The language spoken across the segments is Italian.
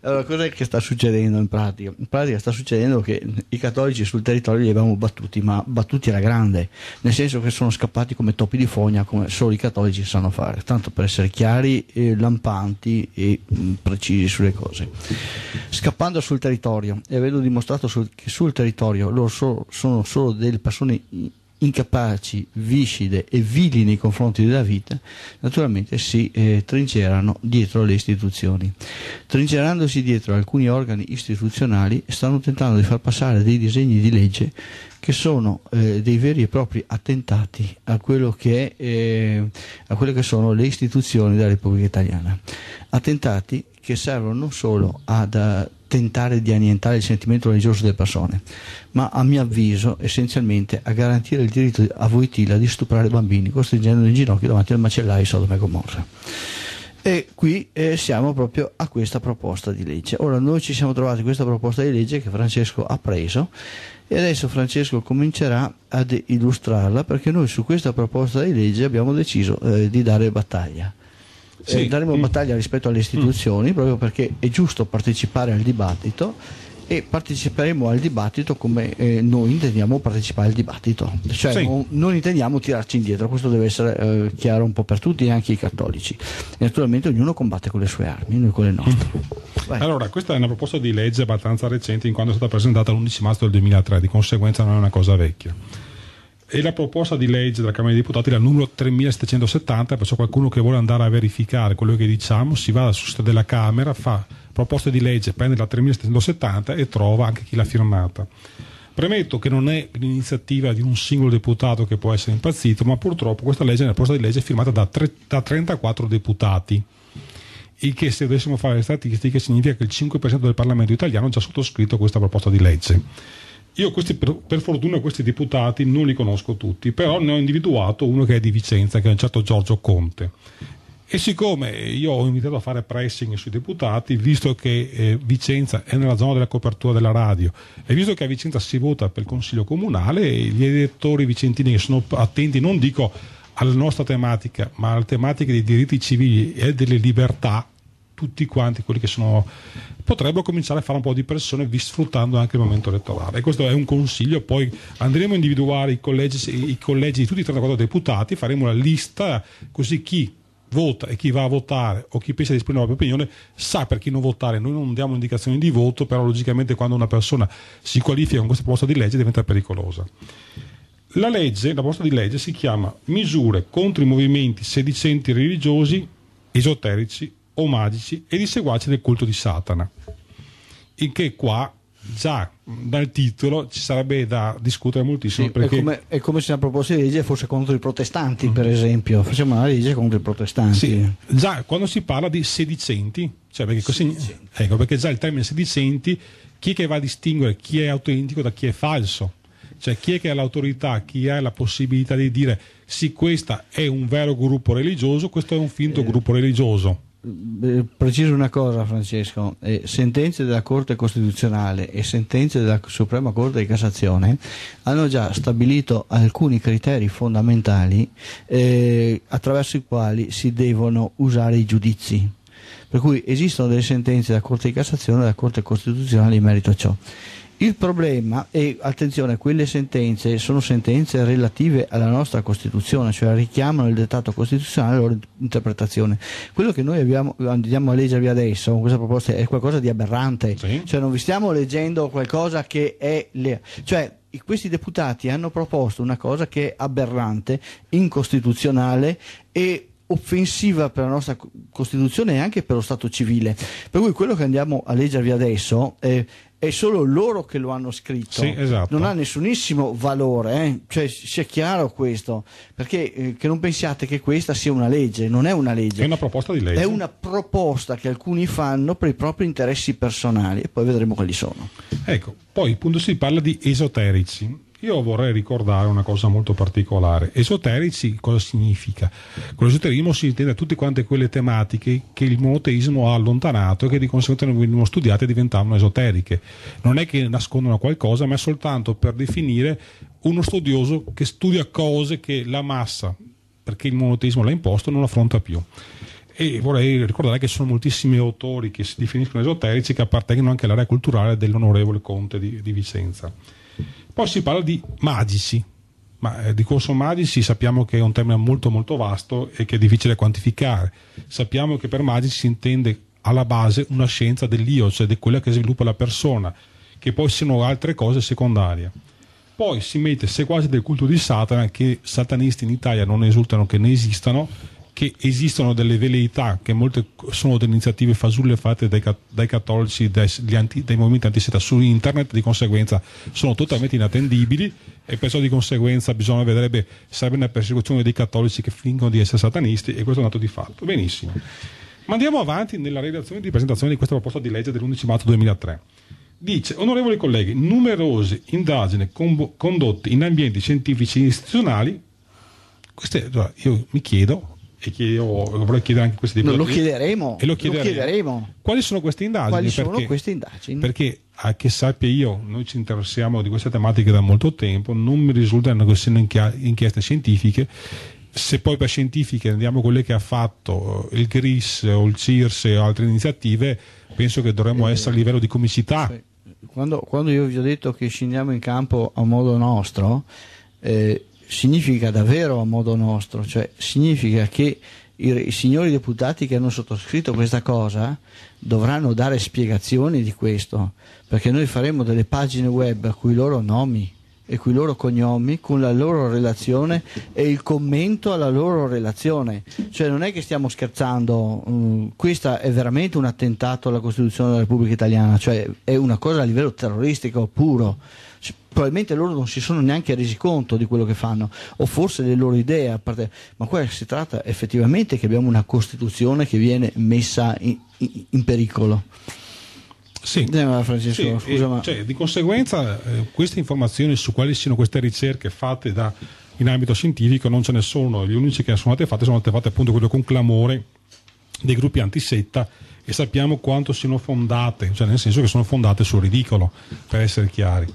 Allora, cos'è che sta succedendo in pratica? In pratica sta succedendo che i cattolici sul territorio li abbiamo battuti, ma battuti alla grande, nel senso che sono scappati come topi di fogna, come solo i cattolici sanno fare, tanto per essere chiari, eh, lampanti e mm, precisi sulle cose. Scappando sul territorio e avendo dimostrato sul, che sul territorio loro so, sono solo delle persone mm, incapaci, viscide e vili nei confronti della vita, naturalmente si eh, trincerano dietro le istituzioni. Trincerandosi dietro alcuni organi istituzionali stanno tentando di far passare dei disegni di legge che sono eh, dei veri e propri attentati a, che, eh, a quelle che sono le istituzioni della Repubblica Italiana. Attentati che servono non solo ad eh, tentare di annientare il sentimento religioso delle persone, ma a mio avviso essenzialmente a garantire il diritto a Voitila di stuprare bambini, costringendoli in ginocchio davanti al macellaio Sodome e Gomorra. E qui eh, siamo proprio a questa proposta di legge. Ora noi ci siamo trovati questa proposta di legge che Francesco ha preso e adesso Francesco comincerà ad illustrarla perché noi su questa proposta di legge abbiamo deciso eh, di dare battaglia sì. eh, daremo mm. battaglia rispetto alle istituzioni mm. proprio perché è giusto partecipare al dibattito e parteciperemo al dibattito come eh, noi intendiamo partecipare al dibattito, cioè sì. non, non, inteniamo tirarci indietro, questo deve essere eh, chiaro un po' per tutti, anche i cattolici. E naturalmente ognuno combatte con le sue armi, noi con le nostre. Mm. Allora, questa è una proposta di legge abbastanza recente in quanto è stata presentata l'11 marzo del 2003, di conseguenza non è una cosa vecchia e la proposta di legge della Camera dei Deputati è la numero 3770, perciò qualcuno che vuole andare a verificare quello che diciamo si va sul sito della Camera, fa proposta di legge, prende la 3770 e trova anche chi l'ha firmata. Premetto che non è l'iniziativa di un singolo deputato che può essere impazzito, ma purtroppo questa legge è una proposta di legge firmata da, tre, da 34 deputati, il che se dovessimo fare le statistiche significa che il 5% del Parlamento italiano ha già sottoscritto questa proposta di legge io questi, per, per, fortuna questi deputati non li conosco tutti, però ne ho individuato uno che è di Vicenza, che è un certo Giorgio Conte. E siccome io ho invitato a fare pressing sui deputati, visto che eh, Vicenza è nella zona della copertura della radio e visto che a Vicenza si vota per il Consiglio Comunale, gli elettori vicentini che sono attenti, non dico alla nostra tematica, ma alle tematiche dei diritti civili e delle libertà, tutti quanti quelli che sono potrebbero cominciare a fare un po' di pressione sfruttando anche il momento elettorale. questo è un consiglio, poi andremo a individuare i collegi, i collegi di tutti i 34 deputati, faremo la lista così chi vota e chi va a votare o chi pensa di esprimere la propria opinione sa per chi non votare. Noi non diamo indicazioni di voto, però logicamente quando una persona si qualifica con questa proposta di legge diventa pericolosa. La legge, la proposta di legge si chiama Misure contro i movimenti sedicenti religiosi, esoterici o magici e di seguaci del culto di Satana. Il che qua già dal titolo ci sarebbe da discutere moltissimo. Sì, perché... è, come, è come se una proposta di legge fosse contro i protestanti, mm. per esempio. Facciamo una legge contro i protestanti. Sì, già quando si parla di sedicenti, cioè perché, così, ecco, perché già il termine sedicenti, chi è che va a distinguere chi è autentico da chi è falso? Cioè chi è che ha l'autorità, chi ha la possibilità di dire sì, questo è un vero gruppo religioso, questo è un finto eh... gruppo religioso eh, preciso una cosa Francesco, eh, sentenze della Corte Costituzionale e sentenze della Suprema Corte di Cassazione hanno già stabilito alcuni criteri fondamentali eh, attraverso i quali si devono usare i giudizi. Per cui esistono delle sentenze della Corte di Cassazione e della Corte Costituzionale in merito a ciò. Il problema, e attenzione, quelle sentenze sono sentenze relative alla nostra Costituzione, cioè richiamano il dettato costituzionale e la loro interpretazione. Quello che noi abbiamo, andiamo a leggervi adesso con questa proposta è qualcosa di aberrante, sì. cioè non vi stiamo leggendo qualcosa che è... Le... Cioè, questi deputati hanno proposto una cosa che è aberrante, incostituzionale e offensiva per la nostra Costituzione e anche per lo Stato civile. Per cui quello che andiamo a leggervi adesso... Eh, è solo loro che lo hanno scritto, sì, esatto. non ha nessunissimo valore, eh? cioè sia chiaro questo, perché eh, che non pensiate che questa sia una legge, non è una legge. È una proposta di legge. È una proposta che alcuni fanno per i propri interessi personali e poi vedremo quali sono. Ecco, poi punto si parla di esoterici io vorrei ricordare una cosa molto particolare. Esoterici cosa significa? Con esoterismo si intende tutte quante quelle tematiche che il monoteismo ha allontanato e che di conseguenza non venivano studiate e diventavano esoteriche. Non è che nascondono qualcosa, ma è soltanto per definire uno studioso che studia cose che la massa, perché il monoteismo l'ha imposto, non affronta più e vorrei ricordare che ci sono moltissimi autori che si definiscono esoterici che appartengono anche all'area culturale dell'onorevole Conte di, di Vicenza. Poi si parla di magici, ma eh, di corso magici sappiamo che è un termine molto molto vasto e che è difficile quantificare. Sappiamo che per magici si intende alla base una scienza dell'io, cioè di quella che sviluppa la persona, che poi siano altre cose secondarie. Poi si mette se quasi del culto di Satana, che satanisti in Italia non esultano che ne esistano, che esistono delle veleità, che molte sono delle iniziative fasulle fatte dai, dai cattolici, dai, anti, dai movimenti antiseta su internet, di conseguenza sono totalmente inattendibili e perciò di conseguenza bisogna vedrebbe, sarebbe una persecuzione dei cattolici che fingono di essere satanisti e questo è un dato di fatto. Benissimo. Ma andiamo avanti nella redazione di presentazione di questa proposta di legge dell'11 marzo 2003. Dice, onorevoli colleghi, numerose indagini condotte in ambienti scientifici e istituzionali, queste, io mi chiedo, e chiedo, vorrei chiedere anche questi deputati. No, lo chiederemo, e lo chiederemo. lo chiederemo. Quali sono queste indagini? Quali perché, sono queste indagini? Perché a che sappia io, noi ci interessiamo di queste tematiche da molto tempo, non mi risultano che siano inchieste scientifiche. Se poi per scientifiche andiamo a quelle che ha fatto eh, il GRIS o il CIRS o altre iniziative, penso che dovremmo eh, essere a livello di comicità. Quando, quando, io vi ho detto che scendiamo in campo a modo nostro, eh, significa davvero a modo nostro, cioè significa che i, i, signori deputati che hanno sottoscritto questa cosa dovranno dare spiegazioni di questo, perché noi faremo delle pagine web a cui loro nomi e coi loro cognomi, con la loro relazione e il commento alla loro relazione. Cioè non è che stiamo scherzando, mm, questo è veramente un attentato alla Costituzione della Repubblica Italiana, cioè è una cosa a livello terroristico puro. Cioè, probabilmente loro non si sono neanche resi conto di quello che fanno, o forse le loro idee, a parte... ma qua si tratta effettivamente che abbiamo una Costituzione che viene messa in, in, in pericolo. Sì, a Francesco, sì, scusa, ma... cioè, di conseguenza eh, queste informazioni su quali siano queste ricerche fatte da, in ambito scientifico non ce ne sono, gli unici che sono state fatte sono state fatte appunto quello con clamore dei gruppi antisetta e sappiamo quanto siano fondate, cioè nel senso che sono fondate sul ridicolo, per essere chiari.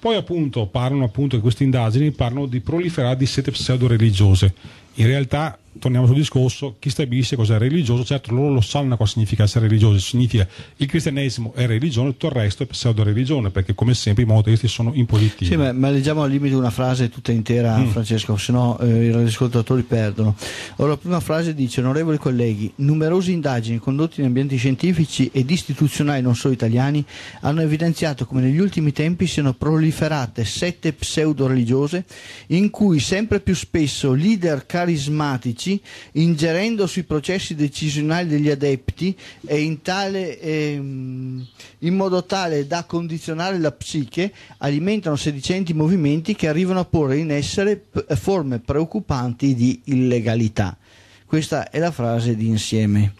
Poi appunto parlano appunto di queste indagini, parlano di proliferare di sette pseudo religiose. In realtà torniamo sul discorso, chi stabilisce cos'è religioso, certo loro lo sanno cosa significa essere religioso, significa il cristianesimo è religione, tutto il resto è pseudo-religione, perché come sempre i monoteisti sono impositivi. Sì, ma, ma, leggiamo al limite una frase tutta intera, mm. Francesco, se no eh, i ascoltatori perdono. Ora, la prima frase dice, onorevoli colleghi, numerose indagini condotte in ambienti scientifici ed istituzionali non solo italiani hanno evidenziato come negli ultimi tempi siano proliferate sette pseudo-religiose in cui sempre più spesso leader carismatici politici, ingerendo sui processi decisionali degli adepti e in, tale, ehm, in modo tale da condizionare la psiche, alimentano sedicenti movimenti che arrivano a porre in essere forme preoccupanti di illegalità. Questa è la frase di insieme.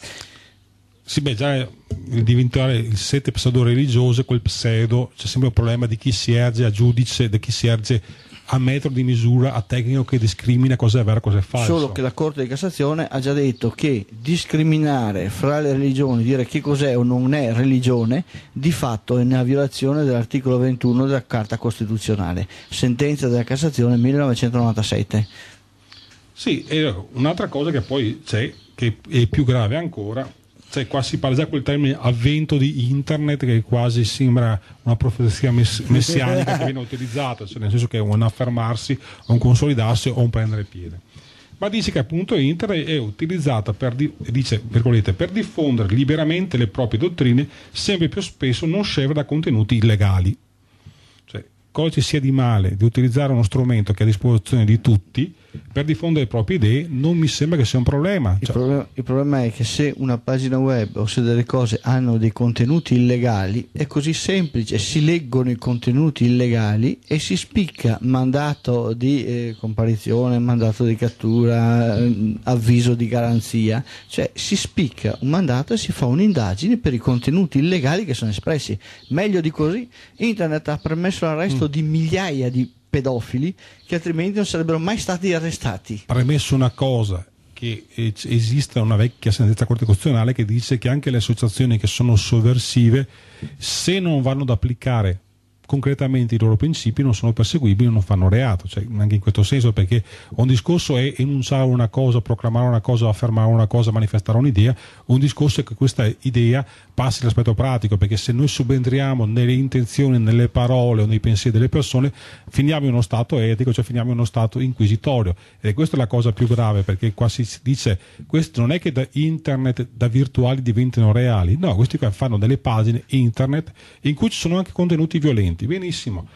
Sì, beh, già il diventare il sette pseudo religioso, quel pseudo, c'è sempre un problema di chi si erge a giudice, di chi si erge a metro di misura, a tecnico che discrimina cosa è vero e cosa è falso. Solo che la Corte di Cassazione ha già detto che discriminare fra le religioni, dire che cos'è o non è religione, di fatto è una violazione dell'articolo 21 della Carta Costituzionale, sentenza della Cassazione 1997. Sì, e un'altra cosa che poi c'è, che è più grave ancora, cioè qua si parla già quel termine avvento di internet che quasi sembra una profezia mess- messianica che viene utilizzata, cioè nel senso che è un affermarsi, un consolidarsi o un prendere piede. Ma dice che appunto internet è utilizzata per, di- dice, per diffondere liberamente le proprie dottrine, sempre più spesso non scevra da contenuti illegali. Cioè, cosa ci sia di male di utilizzare uno strumento che è a disposizione di tutti? per diffondere le proprie idee non mi sembra che sia un problema. Il, cioè... problema. il, problema. è che se una pagina web o se delle cose hanno dei contenuti illegali è così semplice, si leggono i contenuti illegali e si spicca mandato di eh, comparizione, mandato di cattura, eh, avviso di garanzia, cioè si spicca un mandato e si fa un'indagine per i contenuti illegali che sono espressi. Meglio di così, internet ha permesso l'arresto mm. di migliaia di pedofili che altrimenti non sarebbero mai stati arrestati. Premesso una cosa, che esista una vecchia sentenza della Corte Costituzionale che dice che anche le associazioni che sono sovversive, se non vanno ad applicare concretamente i loro principi non sono perseguibili, non fanno reato, cioè, anche in questo senso perché un discorso è enunciare una cosa, proclamare una cosa, affermare una cosa, manifestare un'idea, un discorso è che questa idea passi all'aspetto pratico, perché se noi subentriamo nelle intenzioni, nelle parole o nei pensieri delle persone, finiamo in uno stato etico, cioè finiamo in uno stato inquisitorio E questa è la cosa più grave perché qua si dice questo non è che da internet da virtuali diventino reali, no, questi qua fanno delle pagine internet in cui ci sono anche contenuti violenti violenti. Benissimo,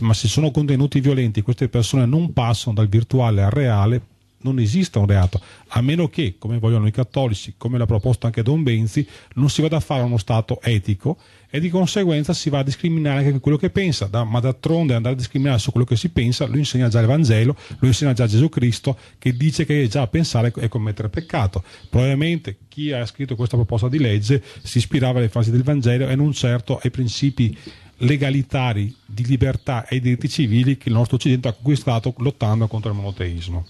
ma se sono contenuti violenti queste persone non passano dal virtuale al reale, non esiste un reato, a meno che, come vogliono i cattolici, come l'ha proposto anche Don Benzi, non si vada a fare uno Stato etico e di conseguenza si va a discriminare anche quello che pensa, da, ma d'altronde andare a discriminare su quello che si pensa lo insegna già il Vangelo, lo insegna già Gesù Cristo che dice che già pensare è commettere peccato. Probabilmente chi ha scritto questa proposta di legge si ispirava alle frasi del Vangelo e non certo ai principi legalitari di libertà e diritti civili che il nostro Occidente ha conquistato lottando contro il monoteismo.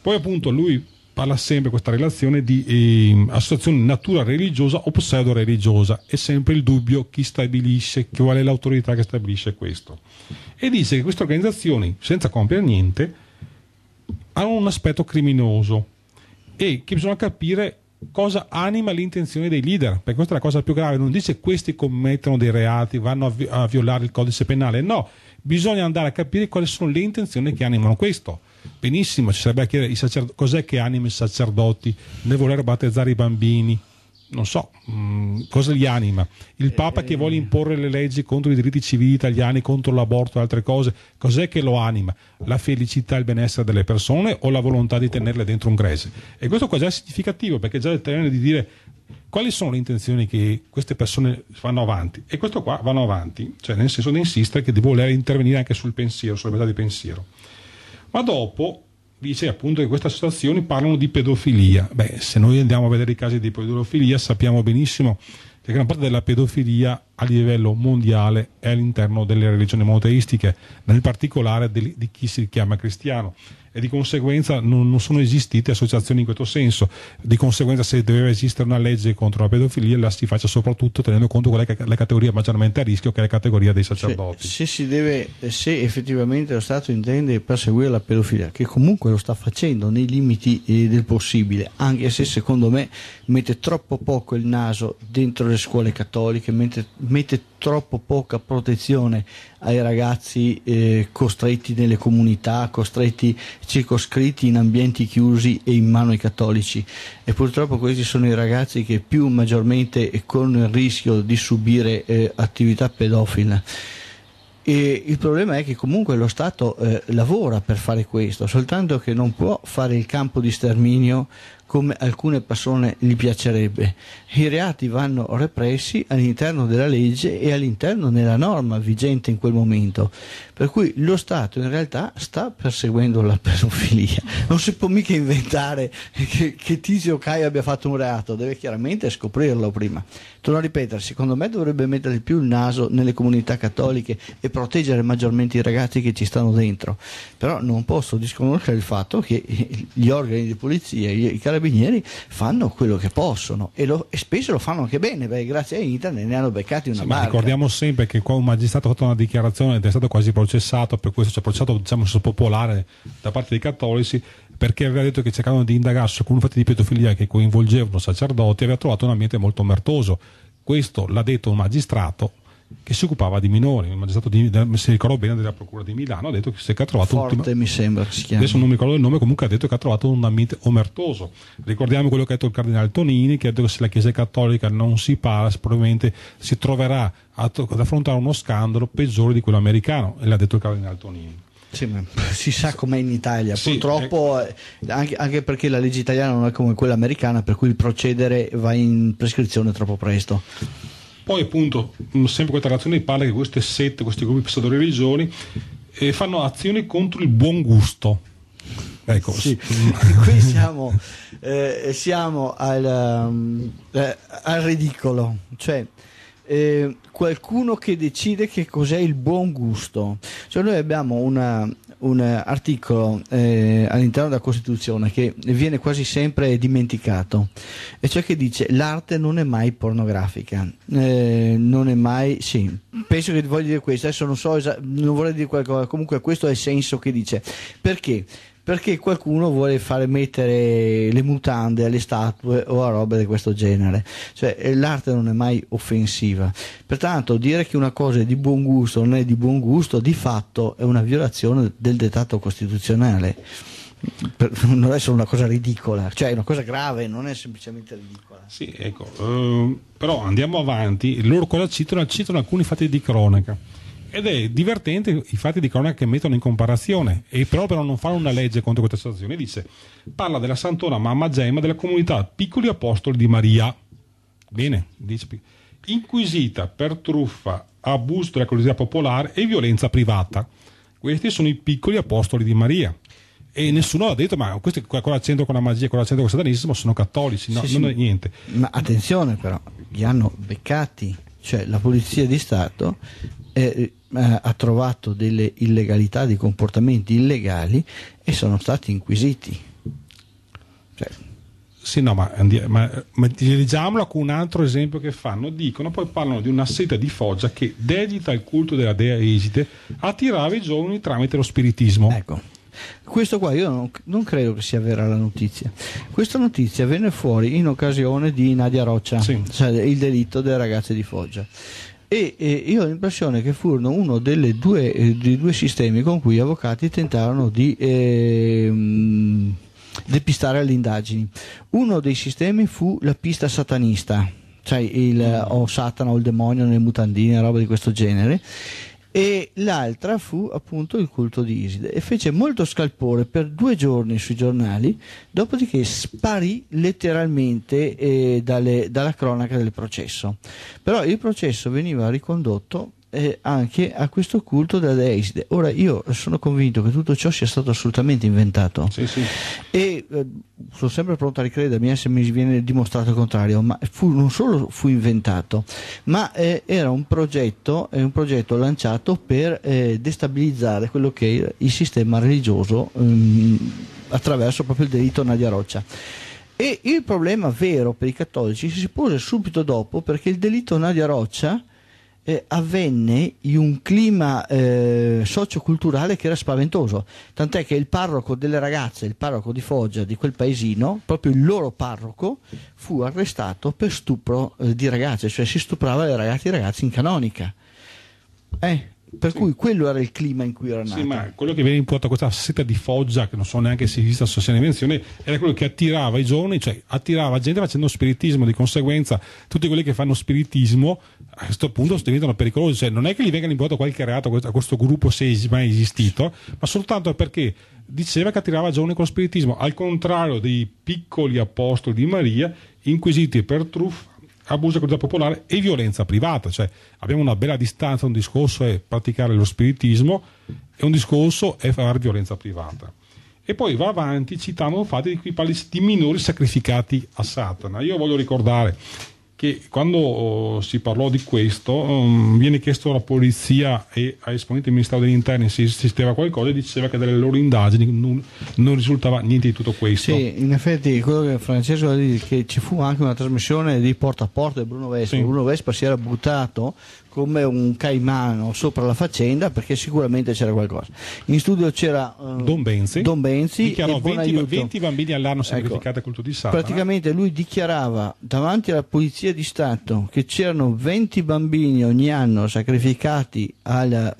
Poi appunto lui parla sempre questa relazione di eh, associazione natura religiosa o pseudo religiosa, è sempre il dubbio chi stabilisce, qual è l'autorità che stabilisce questo. E dice che queste organizzazioni, senza compiere niente, hanno un aspetto criminoso e che bisogna capire cosa anima l'intenzione dei leader, perché questa è la cosa più grave, non dice questi commettono dei reati, vanno a, vi a, violare il codice penale, no, bisogna andare a capire quali sono le intenzioni che animano questo. Benissimo, ci sarebbe a chiedere cos'è che anima i sacerdoti nel voler battezzare i bambini, non so mh, mm, cosa gli anima. Il Papa eh... che vuole imporre le leggi contro i diritti civili italiani, contro l'aborto e altre cose, cos'è che lo anima? La felicità e il benessere delle persone o la volontà di tenerle dentro un grese? E questo qua già è significativo perché già determina di dire quali sono le intenzioni che queste persone fanno avanti. E questo qua vanno avanti, cioè nel senso di insistere che di voler intervenire anche sul pensiero, sulla metà di pensiero. Ma dopo dice appunto che queste associazioni parlano di pedofilia. Beh, se noi andiamo a vedere i casi di pedofilia sappiamo benissimo che gran parte della pedofilia a livello mondiale è all'interno delle religioni monoteistiche, nel particolare di chi si chiama cristiano e di conseguenza non, non, sono esistite associazioni in questo senso. Di conseguenza se doveva esistere una legge contro la pedofilia la si faccia soprattutto tenendo conto che è la categoria maggiormente a rischio che è la categoria dei sacerdoti. Se, se, deve, se effettivamente lo Stato intende perseguire la pedofilia, che comunque lo sta facendo nei limiti eh, del possibile, anche se secondo me mette troppo poco il naso dentro le scuole cattoliche, mette, mette troppo poca protezione ai ragazzi eh, costretti nelle comunità, costretti circoscritti in ambienti chiusi e in mano ai cattolici e purtroppo questi sono i ragazzi che più maggiormente con il rischio di subire eh, attività pedofile. E il problema è che comunque lo Stato eh, lavora per fare questo, soltanto che non può fare il campo di sterminio come alcune persone gli piacerebbe. I reati vanno repressi all'interno della legge e all'interno della norma vigente in quel momento. Per cui lo Stato in realtà sta perseguendo la pedofilia. Non si può mica inventare che, che Tizio Caio abbia fatto un reato, deve chiaramente scoprirlo prima. Torno a ripetere, secondo me dovrebbe mettere più il naso nelle comunità cattoliche e proteggere maggiormente i ragazzi che ci stanno dentro. Però non posso disconoscere il fatto che gli organi di polizia, i carabinieri, carabinieri fanno quello che possono e, lo, e spesso lo fanno anche bene, perché grazie a internet ne hanno beccati una sì, ma ricordiamo sempre che qua un magistrato ha fatto una dichiarazione ed è stato quasi processato, per questo c'è processato diciamo soppopolare da parte dei cattolici perché aveva detto che cercavano di indagare su alcuni fatti di pedofilia che coinvolgevano sacerdoti e aveva trovato un ambiente molto mertoso. Questo l'ha detto un magistrato, che si occupava di minori, il magistrato di, se ricordo bene della Procura di Milano ha detto che, ha trovato Forte, ultima, mi sembra si chiama. adesso non mi ricordo il nome, comunque ha detto che ha trovato un ambiente omertoso. Ricordiamo quello che ha detto il cardinale Tonini, che ha detto che se la Chiesa Cattolica non si parla, probabilmente si troverà ad affrontare uno scandalo peggiore di quello americano, e l'ha detto il cardinale Tonini. Sì, si sa com'è in Italia, sì, purtroppo eh, eh, anche, anche, perché la legge italiana non è come quella americana, per cui il procedere va in prescrizione troppo presto. Poi appunto, mm, sempre questa relazione parla che queste sette, questi gruppi passatori religioni eh, fanno azioni contro il buon gusto. Ecco, sì. qui siamo, eh, siamo al, um, eh, al, ridicolo, cioè eh, qualcuno che decide che cos'è il buon gusto. Cioè noi abbiamo una, un articolo eh, all'interno della Costituzione che viene quasi sempre dimenticato, e cioè che dice l'arte non è mai pornografica, eh, non è mai, sì, penso che voglia dire questo, adesso non so, non vorrei dire qualcosa, comunque questo è il senso che dice, perché? perché qualcuno vuole fare mettere le mutande alle statue o a robe di questo genere. Cioè, eh, l'arte non è mai offensiva. Pertanto, dire che una cosa è di buon gusto o non è di buon gusto, di fatto è una violazione del dettato costituzionale. non è solo una cosa ridicola, cioè è una cosa grave, non è semplicemente ridicola. Sì, ecco, eh, però andiamo avanti. Loro cosa citano? Citano alcuni fatti di cronaca ed è divertente i fatti di cronaca che mettono in comparazione e però per non fanno una legge contro questa situazione dice parla della santona mamma gemma della comunità piccoli apostoli di Maria bene dice, inquisita per truffa abuso della collesia popolare e violenza privata questi sono i piccoli apostoli di Maria e nessuno ha detto ma questo cosa c'entra con la magia cosa c'entra con il satanismo sono cattolici no, sì, non sì. niente ma attenzione però li hanno beccati cioè la polizia di Stato eh, eh, ha trovato delle illegalità, dei comportamenti illegali e sono stati inquisiti. Cioè. Sì, no, ma, ma, ma leggiamola con un altro esempio che fanno. Dicono, poi parlano di una seta di Foggia che dedita al culto della dea Esite, attirava i giovani tramite lo spiritismo. Ecco, questo qua io non, non, credo che sia vera la notizia. Questa notizia venne fuori in occasione di Nadia Roccia, sì. cioè il delitto delle ragazze di Foggia e, e io ho l'impressione che furono uno due, eh, dei due sistemi con cui gli avvocati tentarono di eh, depistare le indagini. Uno dei sistemi fu la pista satanista, cioè il mm. o Satana o il demonio nelle mutandine, roba di questo genere, e l'altra fu appunto il culto di Iside e fece molto scalpore per due giorni sui giornali, dopodiché sparì letteralmente eh, dalle, dalla cronaca del processo. Però il processo veniva ricondotto eh, anche a questo culto della Deiside. Ora io sono convinto che tutto ciò sia stato assolutamente inventato sì, sì. e eh, sono sempre pronto a ricredermi eh, se mi viene dimostrato il contrario, ma fu, non solo fu inventato, ma eh, era un progetto, eh, un progetto, lanciato per destabilizzare quello che è il sistema religioso ehm, attraverso proprio il delitto Nadia Roccia. E il problema vero per i cattolici si pose subito dopo perché il delitto Nadia Roccia eh, avvenne in un clima eh, socioculturale che era spaventoso, tant'è che il parroco delle ragazze, il parroco di Foggia, di quel paesino, proprio il loro parroco, fu arrestato per stupro eh, di ragazze, cioè si stuprava le ragazze e i ragazzi in canonica. Eh, per sì. cui quello era il clima in cui era nato. Sì, ma quello che viene importato questa seta di Foggia, che non so neanche se esista o se è un'invenzione, era quello che attirava i giovani, cioè attirava gente facendo spiritismo, di conseguenza tutti quelli che fanno spiritismo a questo punto diventano pericolosi. Cioè, non è che gli venga imputato qualche reato a questo gruppo se è mai esistito, ma soltanto perché diceva che attirava giovani con spiritismo, al contrario dei piccoli apostoli di Maria, inquisiti per truffa, abuso della popolare e violenza privata. Cioè, abbiamo una bella distanza, un discorso è praticare lo spiritismo e un discorso è fare violenza privata. E poi va avanti citando fatti di cui parli di minori sacrificati a Satana. Io voglio ricordare che quando oh, si parlò di questo um, viene chiesto alla polizia e a esponenti del Ministero degli Interni se esisteva qualcosa e diceva che dalle loro indagini non, non, risultava niente di tutto questo. Sì, in effetti quello che Francesco ha detto è che ci fu anche una trasmissione di porta a porta di Bruno Vespa, sì. Bruno Vespa si era buttato come un caimano sopra la faccenda perché sicuramente c'era qualcosa. In studio c'era uh, Don Benzi, Don Benzi dichiarò 20, 20, bambini all'anno sacrificati ecco, culto di Satana. Praticamente lui dichiarava davanti alla Polizia di Stato che c'erano 20 bambini ogni anno sacrificati al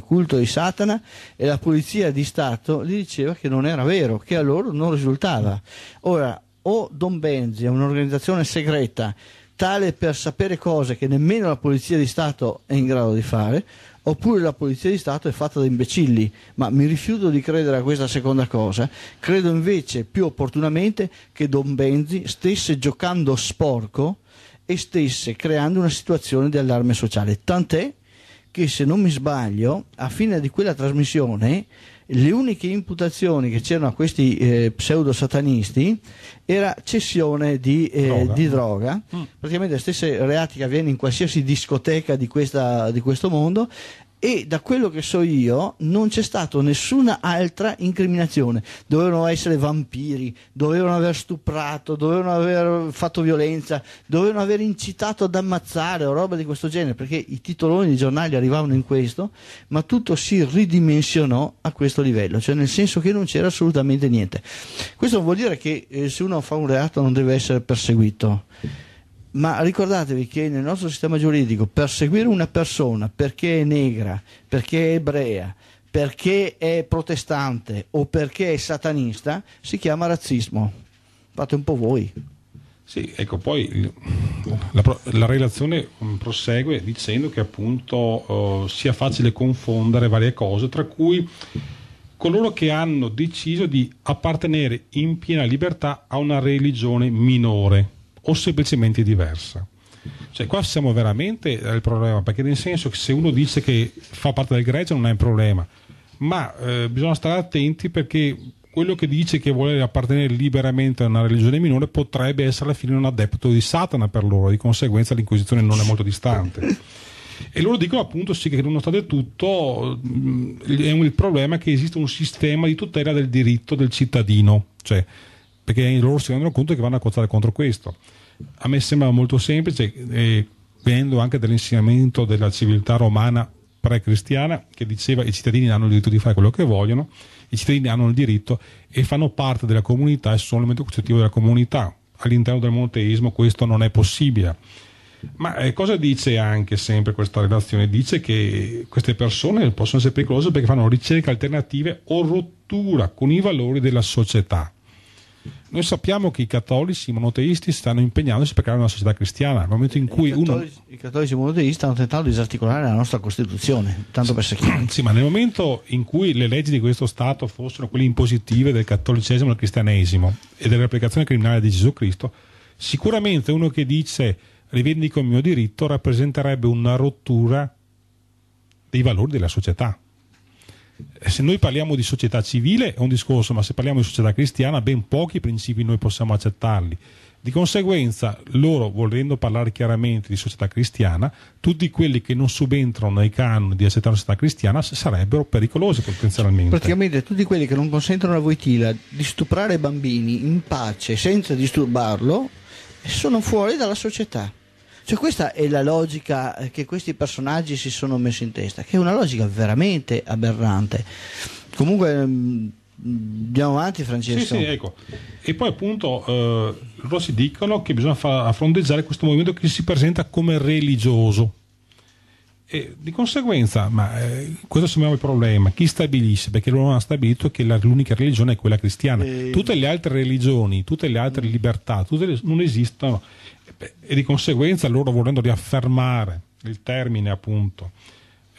uh, culto di Satana e la Polizia di Stato gli diceva che non era vero, che a loro non risultava. Ora, o Don Benzi è un'organizzazione segreta tale per sapere cose che nemmeno la Polizia di Stato è in grado di fare, oppure la Polizia di Stato è fatta da imbecilli, ma mi rifiuto di credere a questa seconda cosa, credo invece più opportunamente che Don Benzi stesse giocando sporco e stesse creando una situazione di allarme sociale, tant'è che se non mi sbaglio, a fine di quella trasmissione le uniche imputazioni che c'erano a questi eh, pseudo-satanisti era cessione di, eh, droga. Di droga. Mm. praticamente le stesse reati che avviene in qualsiasi discoteca di, questa, di questo mondo e da quello che so io non c'è stata nessuna altra incriminazione. Dovevano essere vampiri, dovevano aver stuprato, dovevano aver fatto violenza, dovevano aver incitato ad ammazzare o roba di questo genere, perché i titoloni dei giornali arrivavano in questo, ma tutto si ridimensionò a questo livello, cioè nel senso che non c'era assolutamente niente. Questo vuol dire che eh, se uno fa un reato non deve essere perseguito ma ricordatevi che nel nostro sistema giuridico perseguire una persona perché è negra, perché è ebrea, perché è protestante o perché è satanista si chiama razzismo. Fate un po' voi. Sì, ecco, poi la, la relazione mm, prosegue dicendo che appunto eh, sia facile confondere varie cose, tra cui coloro che hanno deciso di appartenere in piena libertà a una religione minore o semplicemente diversa. Cioè, qua siamo veramente al problema, perché nel senso che se uno dice che fa parte del greggio non è un problema, ma eh, bisogna stare attenti perché quello che dice che vuole appartenere liberamente a una religione minore potrebbe essere alla fine un adepto di Satana per loro, di conseguenza l'Inquisizione non è molto distante. E loro dicono appunto sì che nonostante tutto mm, è un, il problema è che esiste un sistema di tutela del diritto del cittadino, cioè, perché loro si rendono conto che vanno a cozzare contro questo a me sembra molto semplice e eh, venendo anche dall'insegnamento della civiltà romana pre-cristiana che diceva i cittadini hanno il diritto di fare quello che vogliono, i cittadini hanno il diritto e fanno parte della comunità e sono l'elemento costitutivo della comunità. All'interno del monoteismo questo non è possibile. Ma eh, cosa dice anche sempre questa relazione? Dice che queste persone possono essere pericolose perché fanno ricerche alternative o rottura con i valori della società. Noi sappiamo che i cattolici i monoteisti stanno impegnandosi per creare una società cristiana. Nel momento in cui I cattolici, uno... i cattolici monoteisti stanno tentando di disarticolare la nostra Costituzione, tanto sì, per essere Sì, ma nel momento in cui le leggi di questo Stato fossero quelle impositive del cattolicesimo e del cristianesimo e dell'applicazione criminale di Gesù Cristo, sicuramente uno che dice rivendico il mio diritto rappresenterebbe una rottura dei valori della società eh, se noi parliamo di società civile è un discorso, ma se parliamo di società cristiana ben pochi principi noi possiamo accettarli. Di conseguenza, loro, volendo parlare chiaramente di società cristiana, tutti quelli che non subentrano ai canoni di accettare una società cristiana sarebbero pericolosi potenzialmente. Praticamente tutti quelli che non consentono a Voitila di stuprare bambini in pace senza disturbarlo sono fuori dalla società. Cioè questa è la logica eh, che questi personaggi si sono messi in testa, che è una logica veramente aberrante. Comunque mm, andiamo avanti Francesco. Sì, sì, ecco. E poi appunto eh, loro si dicono che bisogna far questo movimento che si presenta come religioso. E di conseguenza, ma eh, questo sembrava il problema, chi stabilisce? Perché loro hanno stabilito che la, l'unica religione è quella cristiana, e... Eh. tutte le altre religioni, tutte le altre libertà, le, non esistono e di conseguenza loro volendo riaffermare il termine appunto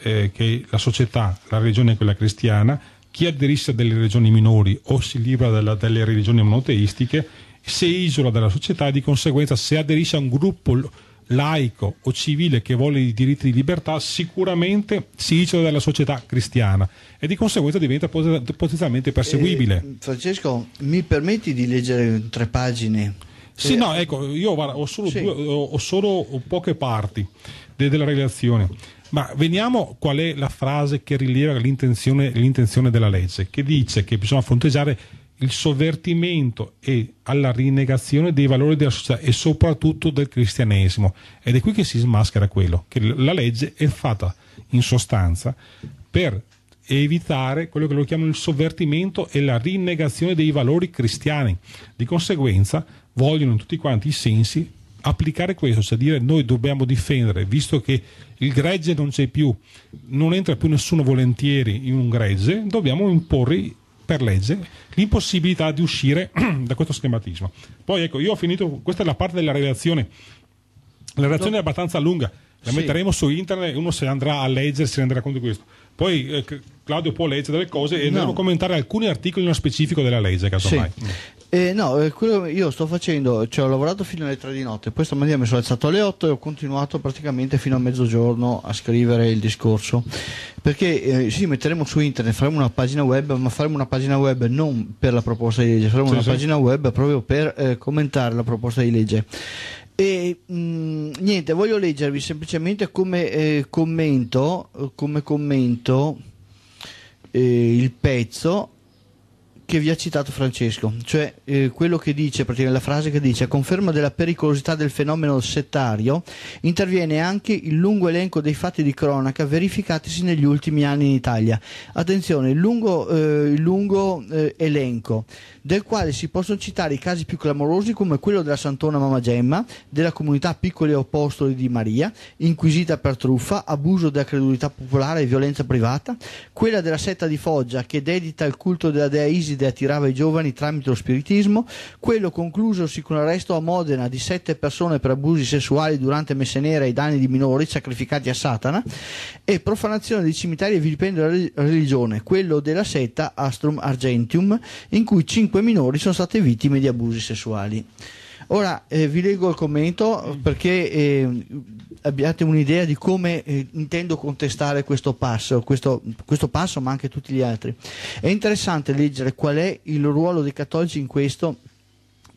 eh, che la società, la religione è quella cristiana, chi aderisce a delle religioni minori o si libera della, delle religioni monoteistiche si isola dalla società e di conseguenza se aderisce a un gruppo laico o civile che vuole i diritti di libertà sicuramente si isola dalla società cristiana e di conseguenza diventa potenzialmente perseguibile. Eh, Francesco, mi permetti di leggere tre pagine? Sì, eh, no, ecco, io ho, solo, sì. ho solo poche parti della relazione. Ma veniamo qual è la frase che rileva l'intenzione, l'intenzione della legge, che dice che bisogna fronteggiare il sovvertimento e alla rinegazione dei valori della società e soprattutto del cristianesimo. Ed è qui che si smaschera quello, che la legge è fatta in sostanza per evitare quello che lo chiamano il sovvertimento e la rinnegazione dei valori cristiani. Di conseguenza vogliono in tutti quanti i sensi applicare questo, cioè dire noi dobbiamo difendere, visto che il gregge non c'è più, non entra più nessuno volentieri in un gregge, dobbiamo imporre per legge l'impossibilità di uscire da questo schematismo. Poi ecco, io ho finito, questa è la parte della relazione, la relazione è abbastanza lunga, la sì. metteremo su internet, uno se andrà a leggere si renderà conto di questo. Poi eh, Claudio può leggere delle cose e no. andremo commentare alcuni articoli nello specifico della legge, casomai. Sì. Eh, no, eh, io sto facendo, cioè ho lavorato fino alle 3 di notte, poi stamattina mi sono alzato alle 8 e ho continuato praticamente fino a mezzogiorno a scrivere il discorso. Perché eh, sì, metteremo su internet, faremo una pagina web, ma faremo una pagina web non per la proposta di legge, faremo sì, una sì. pagina web proprio per eh, commentare la proposta di legge. E mh, mm, niente, voglio leggervi semplicemente come eh, commento, come commento eh, il pezzo che vi ha citato Francesco, cioè eh, quello che dice, praticamente la frase che dice, a conferma della pericolosità del fenomeno settario, interviene anche il lungo elenco dei fatti di cronaca verificatisi negli ultimi anni in Italia. Attenzione, il lungo, eh, lungo eh, elenco, del quale si possono citare i casi più clamorosi come quello della Santona Mamma Gemma, della comunità Piccoli Apostoli di Maria, inquisita per truffa, abuso della credulità popolare e violenza privata, quella della setta di Foggia che dedita al culto della dea Iside Trieste attirava i giovani tramite lo spiritismo, quello conclusosi con l'arresto a Modena di sette persone per abusi sessuali durante messe nere ai danni di minori sacrificati a Satana e profanazione di cimiteri e vilipendo della religione, quello della setta Astrum Argentium in cui cinque minori sono state vittime di abusi sessuali. Ora eh, vi leggo il commento perché eh, abbiate un'idea di come eh, intendo contestare questo passo, questo, questo passo ma anche tutti gli altri. È interessante leggere qual è il ruolo dei cattolici in questo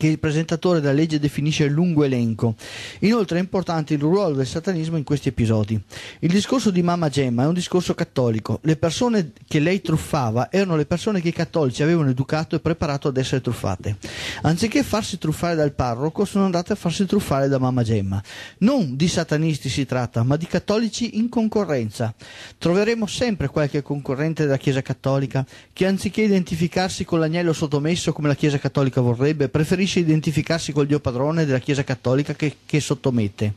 che il presentatore della legge definisce lungo elenco. Inoltre è importante il ruolo del satanismo in questi episodi. Il discorso di Mamma Gemma è un discorso cattolico. Le persone che lei truffava erano le persone che i cattolici avevano educato e preparato ad essere truffate. Anziché farsi truffare dal parroco, sono andate a farsi truffare da Mamma Gemma. Non di satanisti si tratta, ma di cattolici in concorrenza. Troveremo sempre qualche concorrente della Chiesa Cattolica che anziché identificarsi con l'agnello sottomesso come la Chiesa Cattolica vorrebbe, preferisce riesce a identificarsi col Dio padrone della Chiesa cattolica che, che sottomette.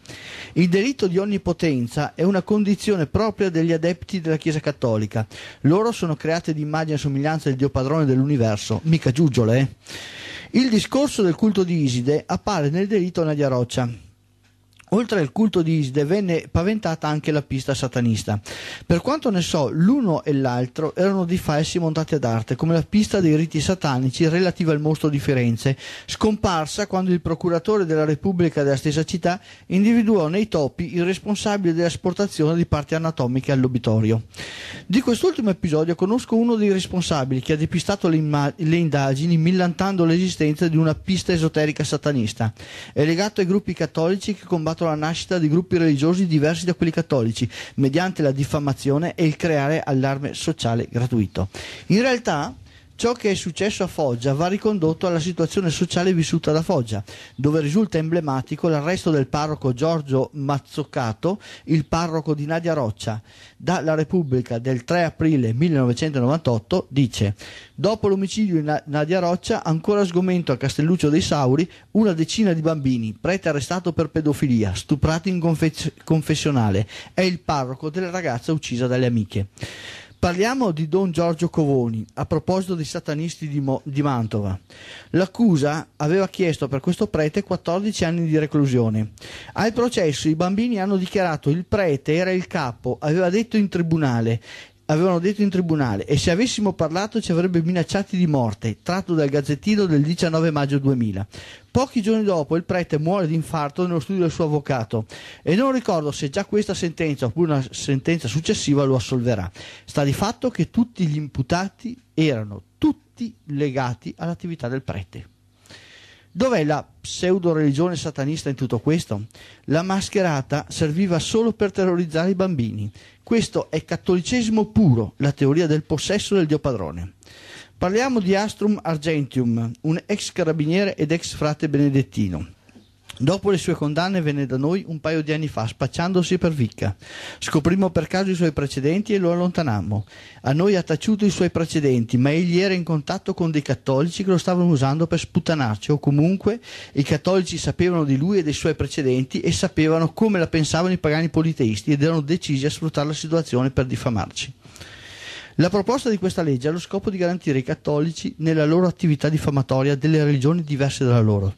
Il delitto di onnipotenza è una condizione propria degli adepti della Chiesa cattolica. Loro sono create di immagine e somiglianza del Dio padrone dell'universo, mica giuggiole. Eh? Il discorso del culto di Iside appare nel delitto Nadia Roccia Oltre al culto di Isde venne paventata anche la pista satanista. Per quanto ne so, l'uno e l'altro erano di falsi montati ad arte, come la pista dei riti satanici relativa al mostro di Firenze, scomparsa quando il procuratore della Repubblica della stessa città individuò nei topi il responsabile dell'asportazione di parti anatomiche all'obitorio. Di quest'ultimo episodio conosco uno dei responsabili che ha depistato le, imma- le indagini millantando l'esistenza di una pista esoterica satanista. È legato ai gruppi cattolici che combattono portato la nascita di gruppi religiosi diversi da quelli cattolici, mediante la diffamazione e il creare allarme sociale gratuito. In realtà Ciò che è successo a Foggia va ricondotto alla situazione sociale vissuta da Foggia, dove risulta emblematico l'arresto del parroco Giorgio Mazzoccato, il parroco di Nadia Roccia. Dalla Repubblica del 3 aprile 1998 dice: Dopo l'omicidio di Nadia Roccia, ancora sgomento a Castelluccio dei Sauri, una decina di bambini, prete arrestato per pedofilia, stuprato in confes- confessionale, è il parroco della ragazza uccisa dalle amiche. Parliamo di Don Giorgio Covoni, a proposito dei satanisti di, Mo- di Mantova. L'accusa aveva chiesto per questo prete 14 anni di reclusione. Al processo i bambini hanno dichiarato il prete era il capo, aveva detto in tribunale avevano detto in tribunale e se avessimo parlato ci avrebbe minacciati di morte, tratto dal gazzettino del 19 maggio 2000. Pochi giorni dopo il prete muore di infarto nello studio del suo avvocato e non ricordo se già questa sentenza oppure una sentenza successiva lo assolverà. Sta di fatto che tutti gli imputati erano tutti legati all'attività del prete. Dov'è la pseudo-religione satanista in tutto questo? La mascherata serviva solo per terrorizzare i bambini. Questo è cattolicesimo puro, la teoria del possesso del Dio padrone. Parliamo di Astrum Argentium, un ex carabiniere ed ex frate benedettino Dopo le sue condanne venne da noi un paio di anni fa, spacciandosi per Vicca. Scoprimmo per caso i suoi precedenti e lo allontanammo. A noi ha taciuto i suoi precedenti, ma egli era in contatto con dei cattolici che lo stavano usando per sputtanarci, o comunque i cattolici sapevano di lui e dei suoi precedenti e sapevano come la pensavano i pagani politeisti ed erano decisi a sfruttare la situazione per diffamarci. La proposta di questa legge ha lo scopo di garantire ai cattolici nella loro attività diffamatoria delle religioni diverse dalla loro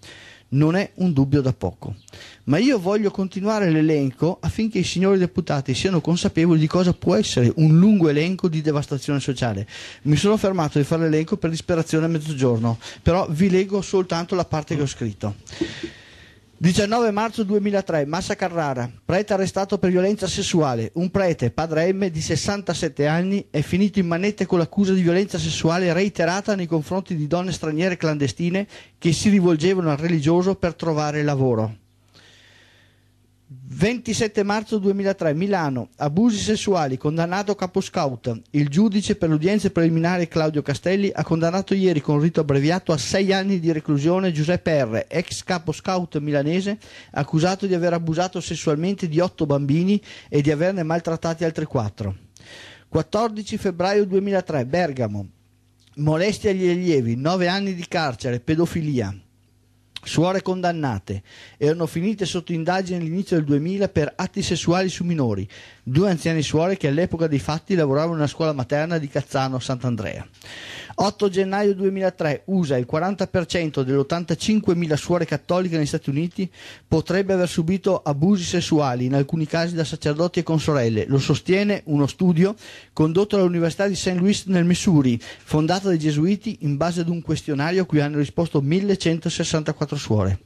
non è un dubbio da poco. Ma io voglio continuare l'elenco affinché i signori deputati siano consapevoli di cosa può essere un lungo elenco di devastazione sociale. Mi sono fermato di fare l'elenco per disperazione a mezzogiorno, però vi leggo soltanto la parte che ho scritto. 19 marzo 2003, Massa Carrara, prete arrestato per violenza sessuale. Un prete, padre M, di 67 anni, è finito in manette con l'accusa di violenza sessuale reiterata nei confronti di donne straniere clandestine che si rivolgevano al religioso per trovare lavoro. 27 marzo 2003, Milano, abusi sessuali, condannato capo scout. Il giudice per l'udienza preliminare Claudio Castelli ha condannato ieri con rito abbreviato a 6 anni di reclusione Giuseppe R., ex capo scout milanese, accusato di aver abusato sessualmente di 8 bambini e di averne maltrattati altri 4. 14 febbraio 2003, Bergamo. Molestia agli allievi, 9 anni di carcere, pedofilia. Suore condannate erano finite sotto indagine all'inizio del 2000 per atti sessuali su minori, due anziane suore che all'epoca dei fatti lavoravano in una scuola materna di Cazzano Sant'Andrea. 8 gennaio 2003, USA, il 40% delle 85.000 suore cattoliche negli Stati Uniti potrebbe aver subito abusi sessuali, in alcuni casi da sacerdoti e consorelle. Lo sostiene uno studio condotto all'Università di St. Louis nel Missouri, fondato dai gesuiti in base ad un questionario a cui hanno risposto 1164 suore.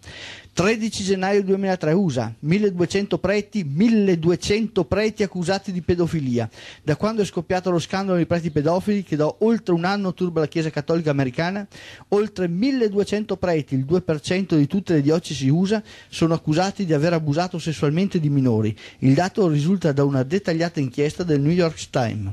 13 gennaio 2003 USA, 1200 preti, 1200 preti accusati di pedofilia. Da quando è scoppiato lo scandalo dei preti pedofili, che da oltre un anno turba la Chiesa Cattolica Americana, oltre 1200 preti, il 2% di tutte le diocesi USA, sono accusati di aver abusato sessualmente di minori. Il dato risulta da una dettagliata inchiesta del New York Times.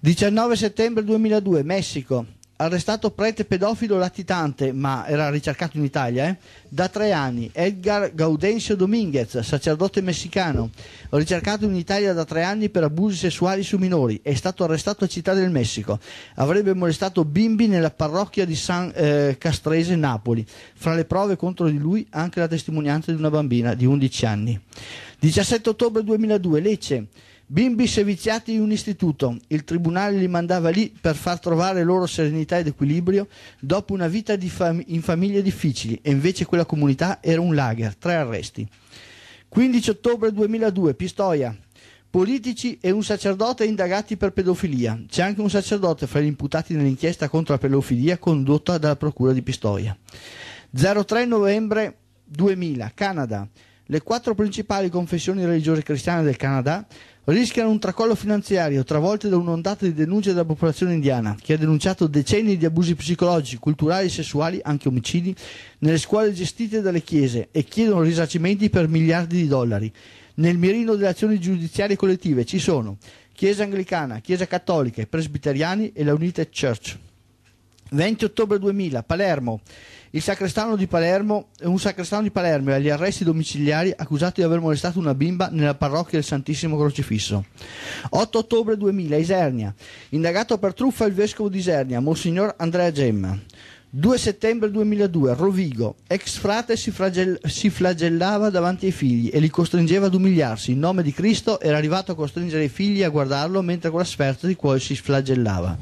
19 settembre 2002, Messico arrestato prete pedofilo latitante, ma era ricercato in Italia, eh? da tre anni, Edgar Gaudencio Dominguez, sacerdote messicano, ricercato in Italia da tre anni per abusi sessuali su minori, è stato arrestato a Città del Messico, avrebbe molestato bimbi nella parrocchia di San eh, Castrese, Napoli, fra le prove contro di lui anche la testimonianza di una bambina di 11 anni. 17 ottobre 2002, Lecce, Bimbi seviziati in un istituto, il tribunale li mandava lì per far trovare loro serenità ed equilibrio dopo una vita fam in famiglie difficili e invece quella comunità era un lager, tre arresti. 15 ottobre 2002, Pistoia. Politici e un sacerdote indagati per pedofilia. C'è anche un sacerdote fra gli imputati nell'inchiesta contro la pedofilia condotta dalla Procura di Pistoia. 03 novembre 2000, Canada. Le quattro principali confessioni religiose cristiane del Canada rischiano un tracollo finanziario travolte da un'ondata di denunce della popolazione indiana che ha denunciato decenni di abusi psicologici, culturali e sessuali, anche omicidi, nelle scuole gestite dalle chiese e chiedono risarcimenti per miliardi di dollari. Nel mirino delle azioni giudiziarie collettive ci sono Chiesa Anglicana, Chiesa Cattolica, Presbiteriani e la United Church. 20 ottobre 2000, Palermo. Il sacrestano di Palermo è un sacrestano di Palermo è agli arresti domiciliari accusato di aver molestato una bimba nella parrocchia del Santissimo Crocifisso. 8 ottobre 2000, Isernia. Indagato per truffa il vescovo di Isernia, Monsignor Andrea Gemma. 2 settembre 2002, Rovigo. Ex frate si, fragell- si, flagellava davanti ai figli e li costringeva ad umiliarsi. In nome di Cristo era arrivato a costringere i figli a guardarlo mentre con la sferza di cuore si flagellava.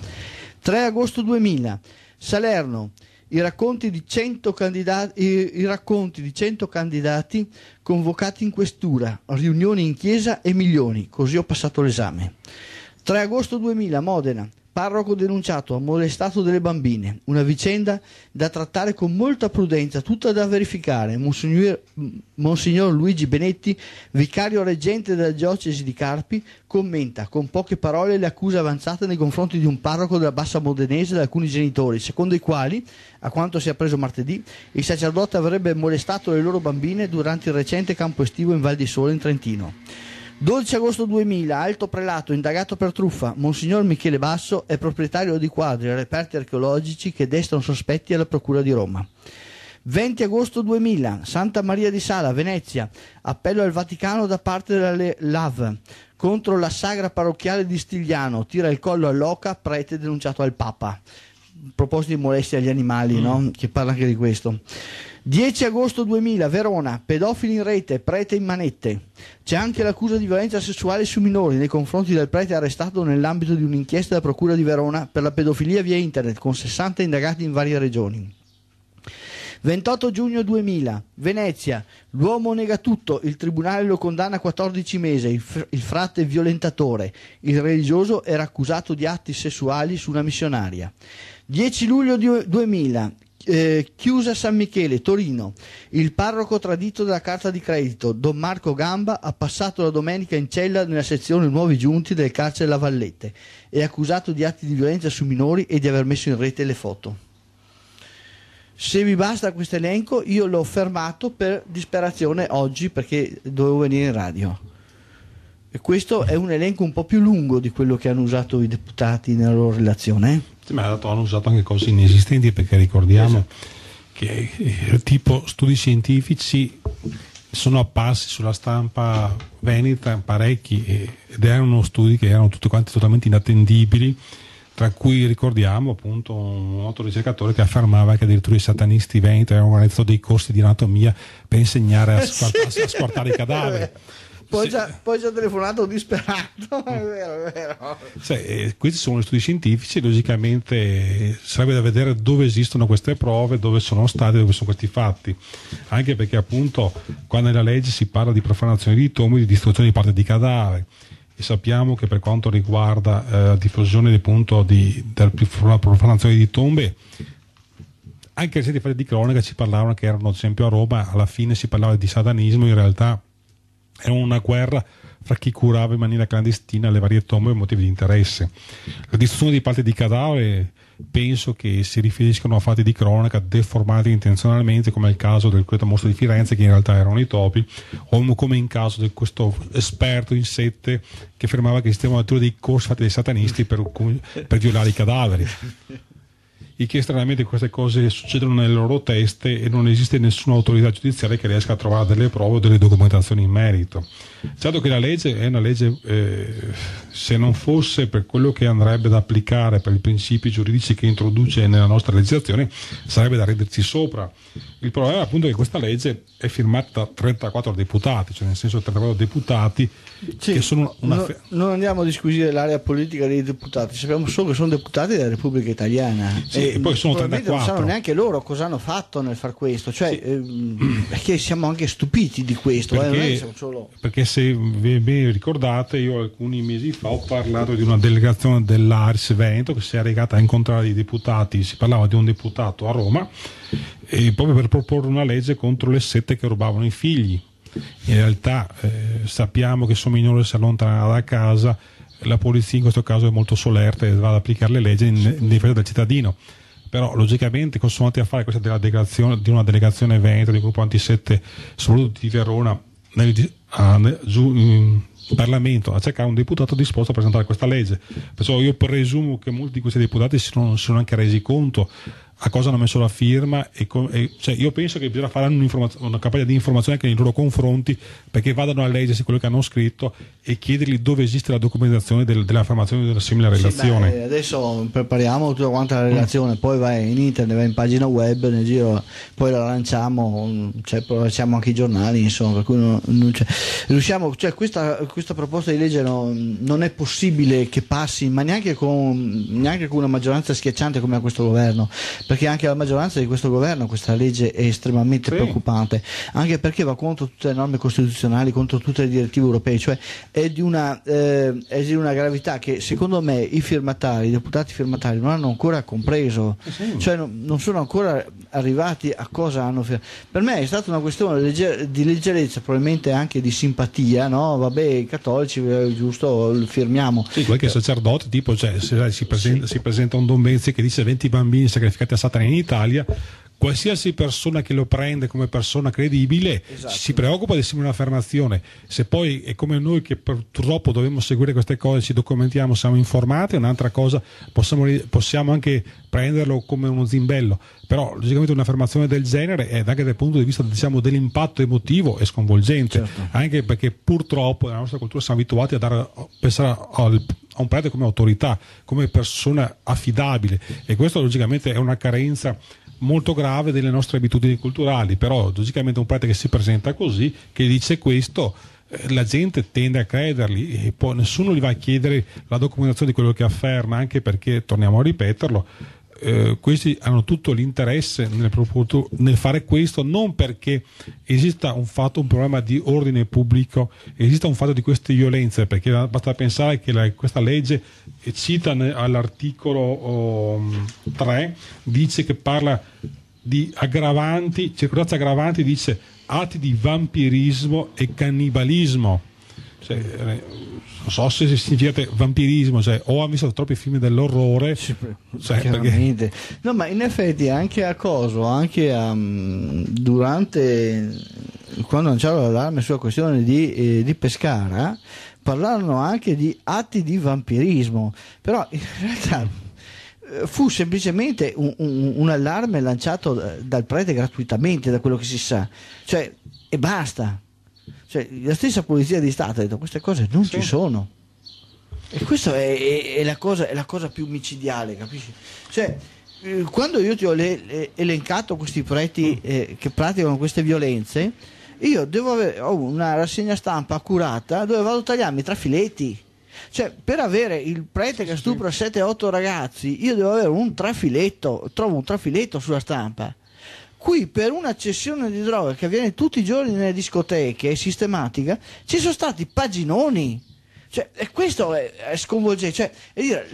3 agosto 2000, Salerno i racconti di 100 candidati, i, i racconti di 100 candidati convocati in questura, riunioni in chiesa e milioni, così ho passato l'esame. 3 agosto 2000, Modena, parroco denunciato ha molestato delle bambine, una vicenda da trattare con molta prudenza, tutta da verificare. Monsignor, Monsignor Luigi Benetti, vicario reggente della diocesi di Carpi, commenta con poche parole le accuse avanzate nei confronti di un parroco della Bassa Modenese da alcuni genitori, secondo i quali, a quanto si è appreso martedì, il sacerdote avrebbe molestato le loro bambine durante il recente campo estivo in Val di Sole in Trentino. 12 agosto 2000, alto prelato indagato per truffa, Monsignor Michele Basso è proprietario di quadri e reperti archeologici che destano sospetti alla Procura di Roma. 20 agosto 2000, Santa Maria di Sala, Venezia, appello al Vaticano da parte della LAV contro la sagra parrocchiale di Stigliano, tira il collo all'oca, prete denunciato al Papa a proposito di molestia agli animali, mm. no? che parla anche di questo. 10 agosto 2000, Verona, pedofili in rete, prete in manette. C'è anche l'accusa di violenza sessuale su minori nei confronti del prete arrestato nell'ambito di un'inchiesta della Procura di Verona per la pedofilia via internet, con 60 indagati in varie regioni. 28 giugno 2000, Venezia, l'uomo nega tutto, il tribunale lo condanna a 14 mesi, il, fr- il frate violentatore, il religioso era accusato di atti sessuali su una missionaria. 10 luglio 2000, eh, chiusa San Michele, Torino. Il parroco tradito dalla carta di credito, Don Marco Gamba, ha passato la domenica in cella nella sezione Nuovi Giunti del carcere La Vallette. e accusato di atti di violenza su minori e di aver messo in rete le foto. Se vi basta questo elenco, io l'ho fermato per disperazione oggi perché dovevo venire in radio. E questo è un elenco un po' più lungo di quello che hanno usato i deputati nella loro relazione. Eh ma hanno usato anche cose inesistenti perché ricordiamo esatto. che eh, tipo studi scientifici sono apparsi sulla stampa veneta parecchi ed erano studi che erano tutti quanti totalmente inattendibili tra cui ricordiamo appunto un noto ricercatore che affermava che addirittura i satanisti veneti avevano organizzato dei corsi di anatomia per insegnare a, eh, squart- a squartare i cadaveri poi, sì. già, poi già telefonato disperato. è vero, è vero. Cioè, questi sono gli studi scientifici, logicamente eh, sarebbe da vedere dove esistono queste prove, dove sono state, dove sono questi fatti. Anche perché appunto qua nella legge si parla di profanazione di tombi, di distruzione di parte di cadaveri. E sappiamo che per quanto riguarda eh, la diffusione appunto, di, della profanazione di tombe anche recenti fatti di cronaca ci parlavano che erano sempre a Roma alla fine si parlava di satanismo in realtà era una guerra fra chi curava in maniera clandestina le varie tombe per motivi di interesse. La distruzione di parti di cadavere penso che si riferiscono a fatti di cronaca deformati intenzionalmente, come il caso del Creto Mostro di Firenze, che in realtà erano i topi, o come in caso di questo esperto in sette che affermava che esistevano addirittura dei corsi fatti dai satanisti per, per violare i cadaveri e che stranamente queste cose succedono nelle loro teste e non esiste nessuna autorità giudiziaria che riesca a trovare delle prove o delle documentazioni in merito. Certo che la legge è una legge, eh, se non fosse per quello che andrebbe da applicare per i principi giuridici che introduce nella nostra legislazione, sarebbe da riderci sopra. Il problema è appunto che questa legge è firmata da 34 deputati, cioè nel senso 34 deputati sì, che sono una... No, non andiamo a disquisire l'area politica dei deputati, sappiamo solo che sono deputati della Repubblica Italiana. Sì, e poi sono 34. Non sanno neanche loro cosa hanno fatto nel far questo, cioè, sì. eh, perché siamo anche stupiti di questo. Eh, perché, eh, solo... perché se vi, ricordate, io alcuni mesi fa ho parlato di una delegazione dell'Aris Veneto che si è recata a incontrare i deputati, si parlava di un deputato a Roma, proprio per proporre una legge contro le sette che rubavano i figli. In realtà eh, sappiamo che sono minore si allontana da casa, la polizia in questo caso è molto solerte e va ad applicare le leggi in, in difesa del cittadino però logicamente consumati a fare questa della delegazione, di una delegazione veneta del gruppo antisette soprattutto di Verona nel, ah, nel, giù, in Parlamento a cercare un deputato disposto a presentare questa legge perciò io presumo che molti di questi deputati si sono, si sono anche resi conto a cosa hanno messo la firma e, co- e cioè io penso che bisogna fare una campagna di informazione anche nei loro confronti perché vadano a leggersi quello che hanno scritto e chiedergli dove esiste la documentazione del, dell'affermazione di una simile relazione sì, beh, adesso prepariamo tutta quanta la relazione mm. poi vai in internet, vai in pagina web nel giro, poi la lanciamo cioè, lanciamo anche i giornali insomma per cui non, non riusciamo cioè questa, questa, proposta di legge no, non è possibile che passi ma neanche con, neanche con una maggioranza schiacciante come ha questo governo perché anche la maggioranza di questo governo questa legge è estremamente sì. preoccupante, anche perché va contro tutte le norme costituzionali, contro tutte le direttive europee, cioè è di una, eh, è di una gravità che secondo me i firmatari, i deputati firmatari non hanno ancora compreso, eh, sì. cioè non, non, sono ancora arrivati a cosa hanno firmato. Per me è stata una questione legge, di leggerezza, probabilmente anche di simpatia, no? Vabbè, i cattolici, eh, giusto, firmiamo. Sì, qualche sacerdote tipo cioè, si, presenta, sì. si presenta un Don Benzi che dice 20 bambini sacrificati piazzata in Italia qualsiasi persona che lo prende come persona credibile esatto. si preoccupa di simile un'affermazione. Se poi è come noi che purtroppo dobbiamo seguire queste cose, ci documentiamo, siamo informati, è un'altra cosa, possiamo, possiamo, anche prenderlo come uno zimbello. Però logicamente un'affermazione del genere è anche dal punto di vista diciamo, dell'impatto emotivo è sconvolgente, certo. anche perché purtroppo nella nostra cultura siamo abituati a, dare, a pensare al a un prete come autorità, come persona affidabile e questo logicamente è una carenza molto grave delle nostre abitudini culturali, però logicamente un prete che si presenta così, che dice questo, eh, la gente tende a credergli e poi nessuno gli va a chiedere la documentazione di quello che afferma, anche perché, torniamo a ripeterlo, eh, questi hanno tutto l'interesse nel, nel, fare questo non perché esista un fatto, un problema di ordine pubblico, esista un fatto di queste violenze, perché basta pensare che la, questa legge cita all'articolo oh, um, 3, dice che parla di aggravanti, circostanze aggravanti, dice atti di vampirismo e cannibalismo cioè, eh, non so se significa vampirismo, cioè, o ha visto troppi film dell'orrore. cioè, perché... No, ma in effetti anche a Coso, anche a, mm, durante quando lanciarono l'allarme sulla questione di, eh, di Pescara, parlarono anche di atti di vampirismo, però in realtà eh, fu semplicemente un, un, un, allarme lanciato eh, dal prete gratuitamente, da quello che si sa, cioè, e basta. Cioè, la stessa Polizia di Stato ha detto queste cose non sì. ci sono. E questa è, è, è, la cosa, è, la cosa, più micidiale, capisci? Cioè, eh, quando io ti ho le, le, elencato questi preti mm. eh, che praticano queste violenze, io devo avere ho una rassegna stampa accurata dove vado a tagliarmi tra filetti. Cioè, per avere il prete che stupra 7-8 ragazzi, io devo avere un trafiletto, trovo un trafiletto sulla stampa. Qui per una cessione di droga che avviene tutti i giorni nelle discoteche, è sistematica, ci sono stati paginoni. Cioè, e questo è, è sconvolgente. Cioè, è dire,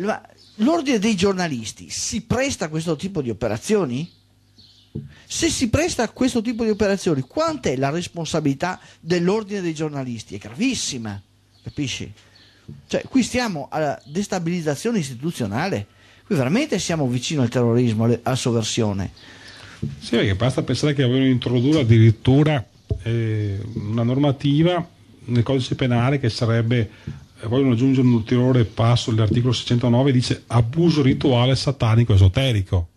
l'ordine dei giornalisti si presta a questo tipo di operazioni? Se si presta a questo tipo di operazioni, quant'è la responsabilità dell'ordine dei giornalisti? È gravissima, capisci? Cioè, qui stiamo alla destabilizzazione istituzionale, qui veramente siamo vicino al terrorismo, al, alla sovversione. Sì, perché basta pensare che avevano introdotto addirittura eh, una normativa nel codice penale che sarebbe, eh, vogliono aggiungere un ulteriore passo all'articolo 609, dice abuso rituale satanico esoterico.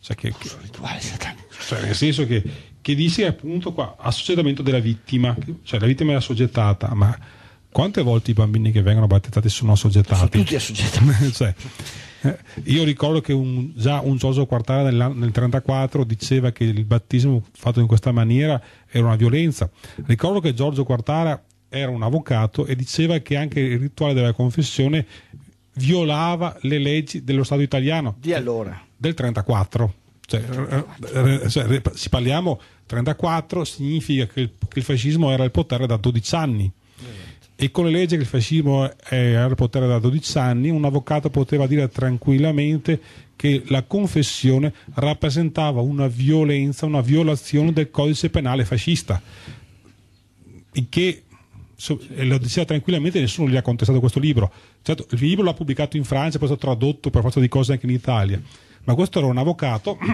Cioè che, abuso rituale satanico. Cioè nel senso che, che dice appunto qua assoggettamento della vittima, cioè la vittima è assoggettata, ma quante volte i bambini che vengono battezzati sono assoggettati? Sono tutti assoggettati. cioè, eh, io ricordo che un, già un Giorgio Quartara nel 1934 diceva che il battesimo fatto in questa maniera era una violenza. Ricordo che Giorgio Quartara era un avvocato e diceva che anche il rituale della confessione violava le leggi dello Stato italiano. Di allora? Del 1934. Cioè, cioè, si parliamo 34 significa che il, che il fascismo era al potere da 12 anni e con le leggi che il fascismo era al potere da 12 anni, un avvocato poteva dire tranquillamente che la confessione rappresentava una violenza, una violazione del codice penale fascista, il che lo diceva tranquillamente, nessuno gli ha contestato questo libro. Certo, il libro l'ha pubblicato in Francia, poi è stato tradotto per forza di cose anche in Italia, ma questo era un avvocato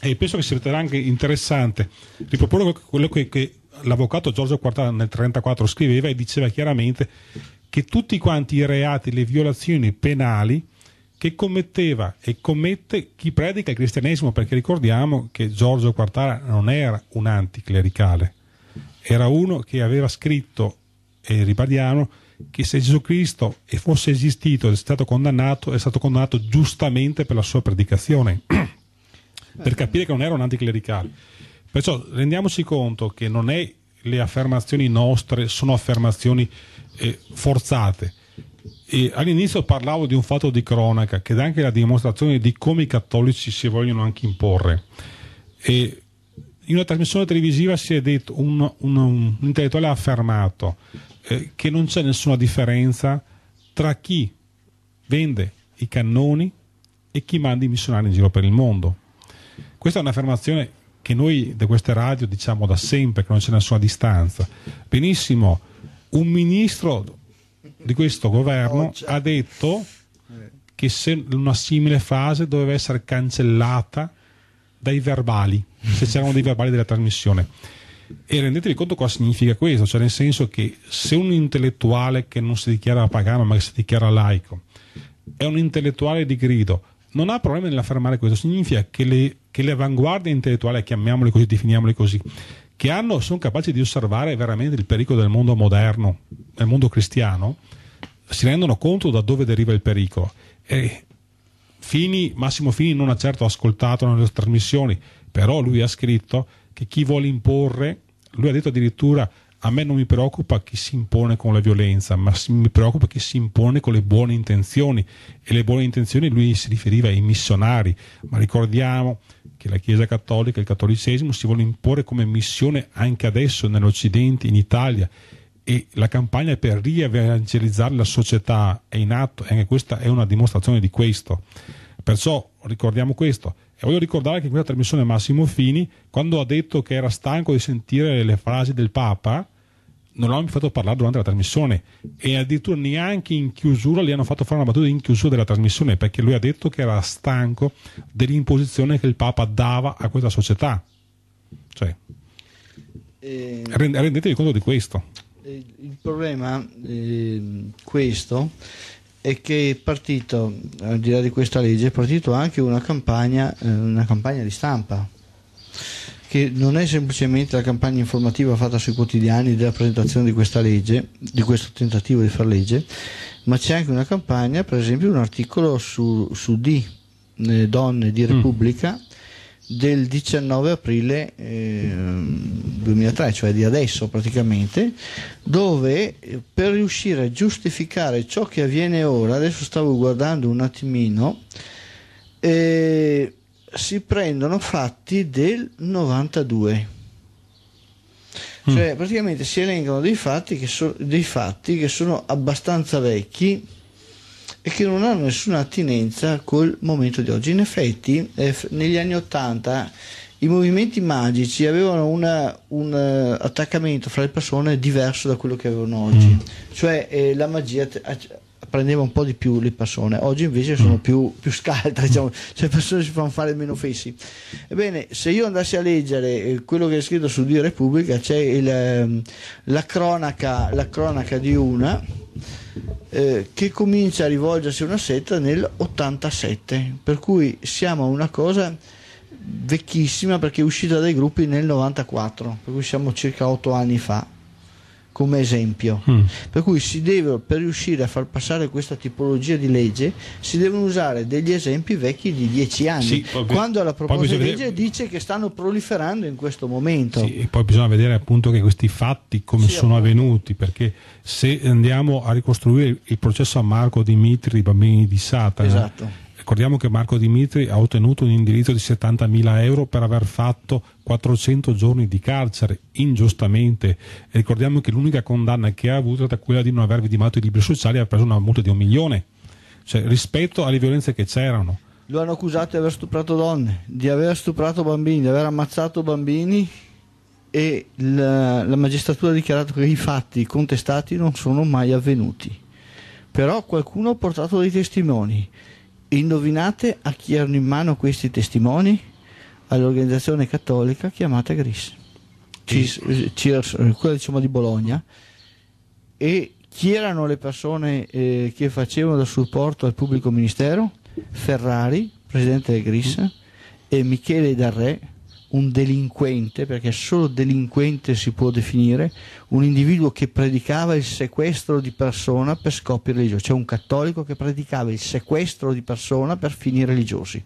e penso che sia anche interessante riproporre quello che, che l'avvocato Giorgio Quartà nel 1934 scriveva e diceva chiaramente che tutti quanti i reati, le violazioni penali che commetteva e commette chi predica il cristianesimo, perché ricordiamo che Giorgio Quartara non era un anticlericale, era uno che aveva scritto, e ribadiamo, che se Gesù Cristo fosse esistito ed è stato condannato, è stato condannato giustamente per la sua predicazione, per capire che non era un anticlericale. Perciò rendiamoci conto che non è le affermazioni nostre sono affermazioni eh, forzate. E all'inizio parlavo di un fatto di cronaca che dà anche la dimostrazione di come i cattolici si vogliono anche imporre. E in una trasmissione televisiva si è detto, un, un, un intellettuale ha affermato eh, che non c'è nessuna differenza tra chi vende i cannoni e chi manda i missionari in giro per il mondo. Questa è un'affermazione che noi da queste radio diciamo da sempre che non c'è nessuna distanza. Benissimo, un ministro di questo governo oh, ha detto che una simile frase doveva essere cancellata dai verbali, se c'erano dei verbali della trasmissione. E rendetevi conto cosa significa questo, cioè nel senso che se un intellettuale che non si dichiara pagano ma che si dichiara laico è un intellettuale di grido, non ha problemi nell'affermare questo. Significa che le, che le avanguardie intellettuali, chiamiamole così, definiamole così, che hanno, sono capaci di osservare veramente il pericolo del mondo moderno, del mondo cristiano, si rendono conto da dove deriva il pericolo. E Fini, Massimo Fini non ha certo ascoltato nelle trasmissioni, però lui ha scritto che chi vuole imporre, lui ha detto addirittura a me non mi preoccupa chi si impone con la violenza, ma mi preoccupa chi si impone con le buone intenzioni. E le buone intenzioni lui si riferiva ai missionari, ma ricordiamo che la Chiesa Cattolica, e il cattolicesimo, si vuole imporre come missione anche adesso nell'Occidente, in Italia. E la campagna per rievangelizzare la società è in atto, e anche questa è una dimostrazione di questo. Perciò ricordiamo questo. E voglio ricordare che in questa trasmissione Massimo Fini, quando ha detto che era stanco di sentire le frasi del Papa, non l'hanno fatto parlare durante la trasmissione e addirittura neanche in chiusura gli hanno fatto fare una battuta in chiusura della trasmissione perché lui ha detto che era stanco dell'imposizione che il Papa dava a questa società. Cioè, eh, rendetevi conto di questo. Eh, il problema eh, questo è che è partito, al di là di questa legge, è partito anche una campagna, eh, una campagna di stampa che non è semplicemente la campagna informativa fatta sui quotidiani della presentazione di questa legge, di questo tentativo di far legge, ma c'è anche una campagna, per esempio un articolo su, su D, eh, Donne di mm. Repubblica, mm del 19 aprile eh, 2003, cioè di adesso praticamente, dove eh, per riuscire a giustificare ciò che avviene ora, adesso stavo guardando un attimino, eh, si prendono fatti del 92. Cioè, mm. praticamente si elencano dei fatti, che so, dei fatti che sono abbastanza vecchi e che non hanno nessuna attinenza col momento di oggi. In effetti, eh, negli anni Ottanta i movimenti magici avevano una, un uh, attaccamento fra le persone diverso da quello che avevano oggi, mm. cioè eh, la magia prendeva un po' di più le persone, oggi invece sono mm. più, più scaltre, mm. diciamo. cioè le persone si fanno fare meno fessi. Ebbene, se io andassi a leggere eh, quello che è scritto su Di Repubblica, c'è il, ehm, la, cronaca, la, cronaca, di una eh, che comincia a rivolgersi a una setta nel 87, per cui siamo a una cosa vecchissima perché è uscita dai gruppi nel 94, per cui siamo circa 8 anni fa come esempio. Mm. Per cui si deve, per riuscire a far passare questa tipologia di legge si devono usare degli esempi vecchi di dieci anni, sì, poi, quando la proposta di legge vedere... dice che stanno proliferando in questo momento. Sì, e poi bisogna vedere appunto che questi fatti come sì, sono appunto. avvenuti, perché se andiamo a ricostruire il processo a Marco Dimitri, i bambini di Satana, esatto. Ricordiamo che Marco Dimitri ha ottenuto un indirizzo di 70.000 euro per aver fatto 400 giorni di carcere, ingiustamente. E ricordiamo che l'unica condanna che ha avuto è stata quella di non aver vidimato i libri sociali e ha preso una multa di un milione. Cioè, rispetto alle violenze che c'erano. Lo hanno accusato di aver stuprato donne, di aver stuprato bambini, di aver ammazzato bambini e la, la magistratura ha dichiarato che i fatti contestati non sono mai avvenuti. Però qualcuno ha portato dei testimoni Indovinate a chi erano in mano questi testimoni? All'organizzazione cattolica chiamata GRIS, CIS, eh, CIS, eh, quella diciamo di Bologna. E chi erano le persone eh, che facevano da supporto al pubblico ministero? Ferrari, presidente del GRIS, mm. e Michele Darré, un delinquente, perché solo delinquente si può definire, un individuo che predicava il sequestro di persona per scopi religiosi, C'è un cattolico che predicava il sequestro di persona per fini religiosi.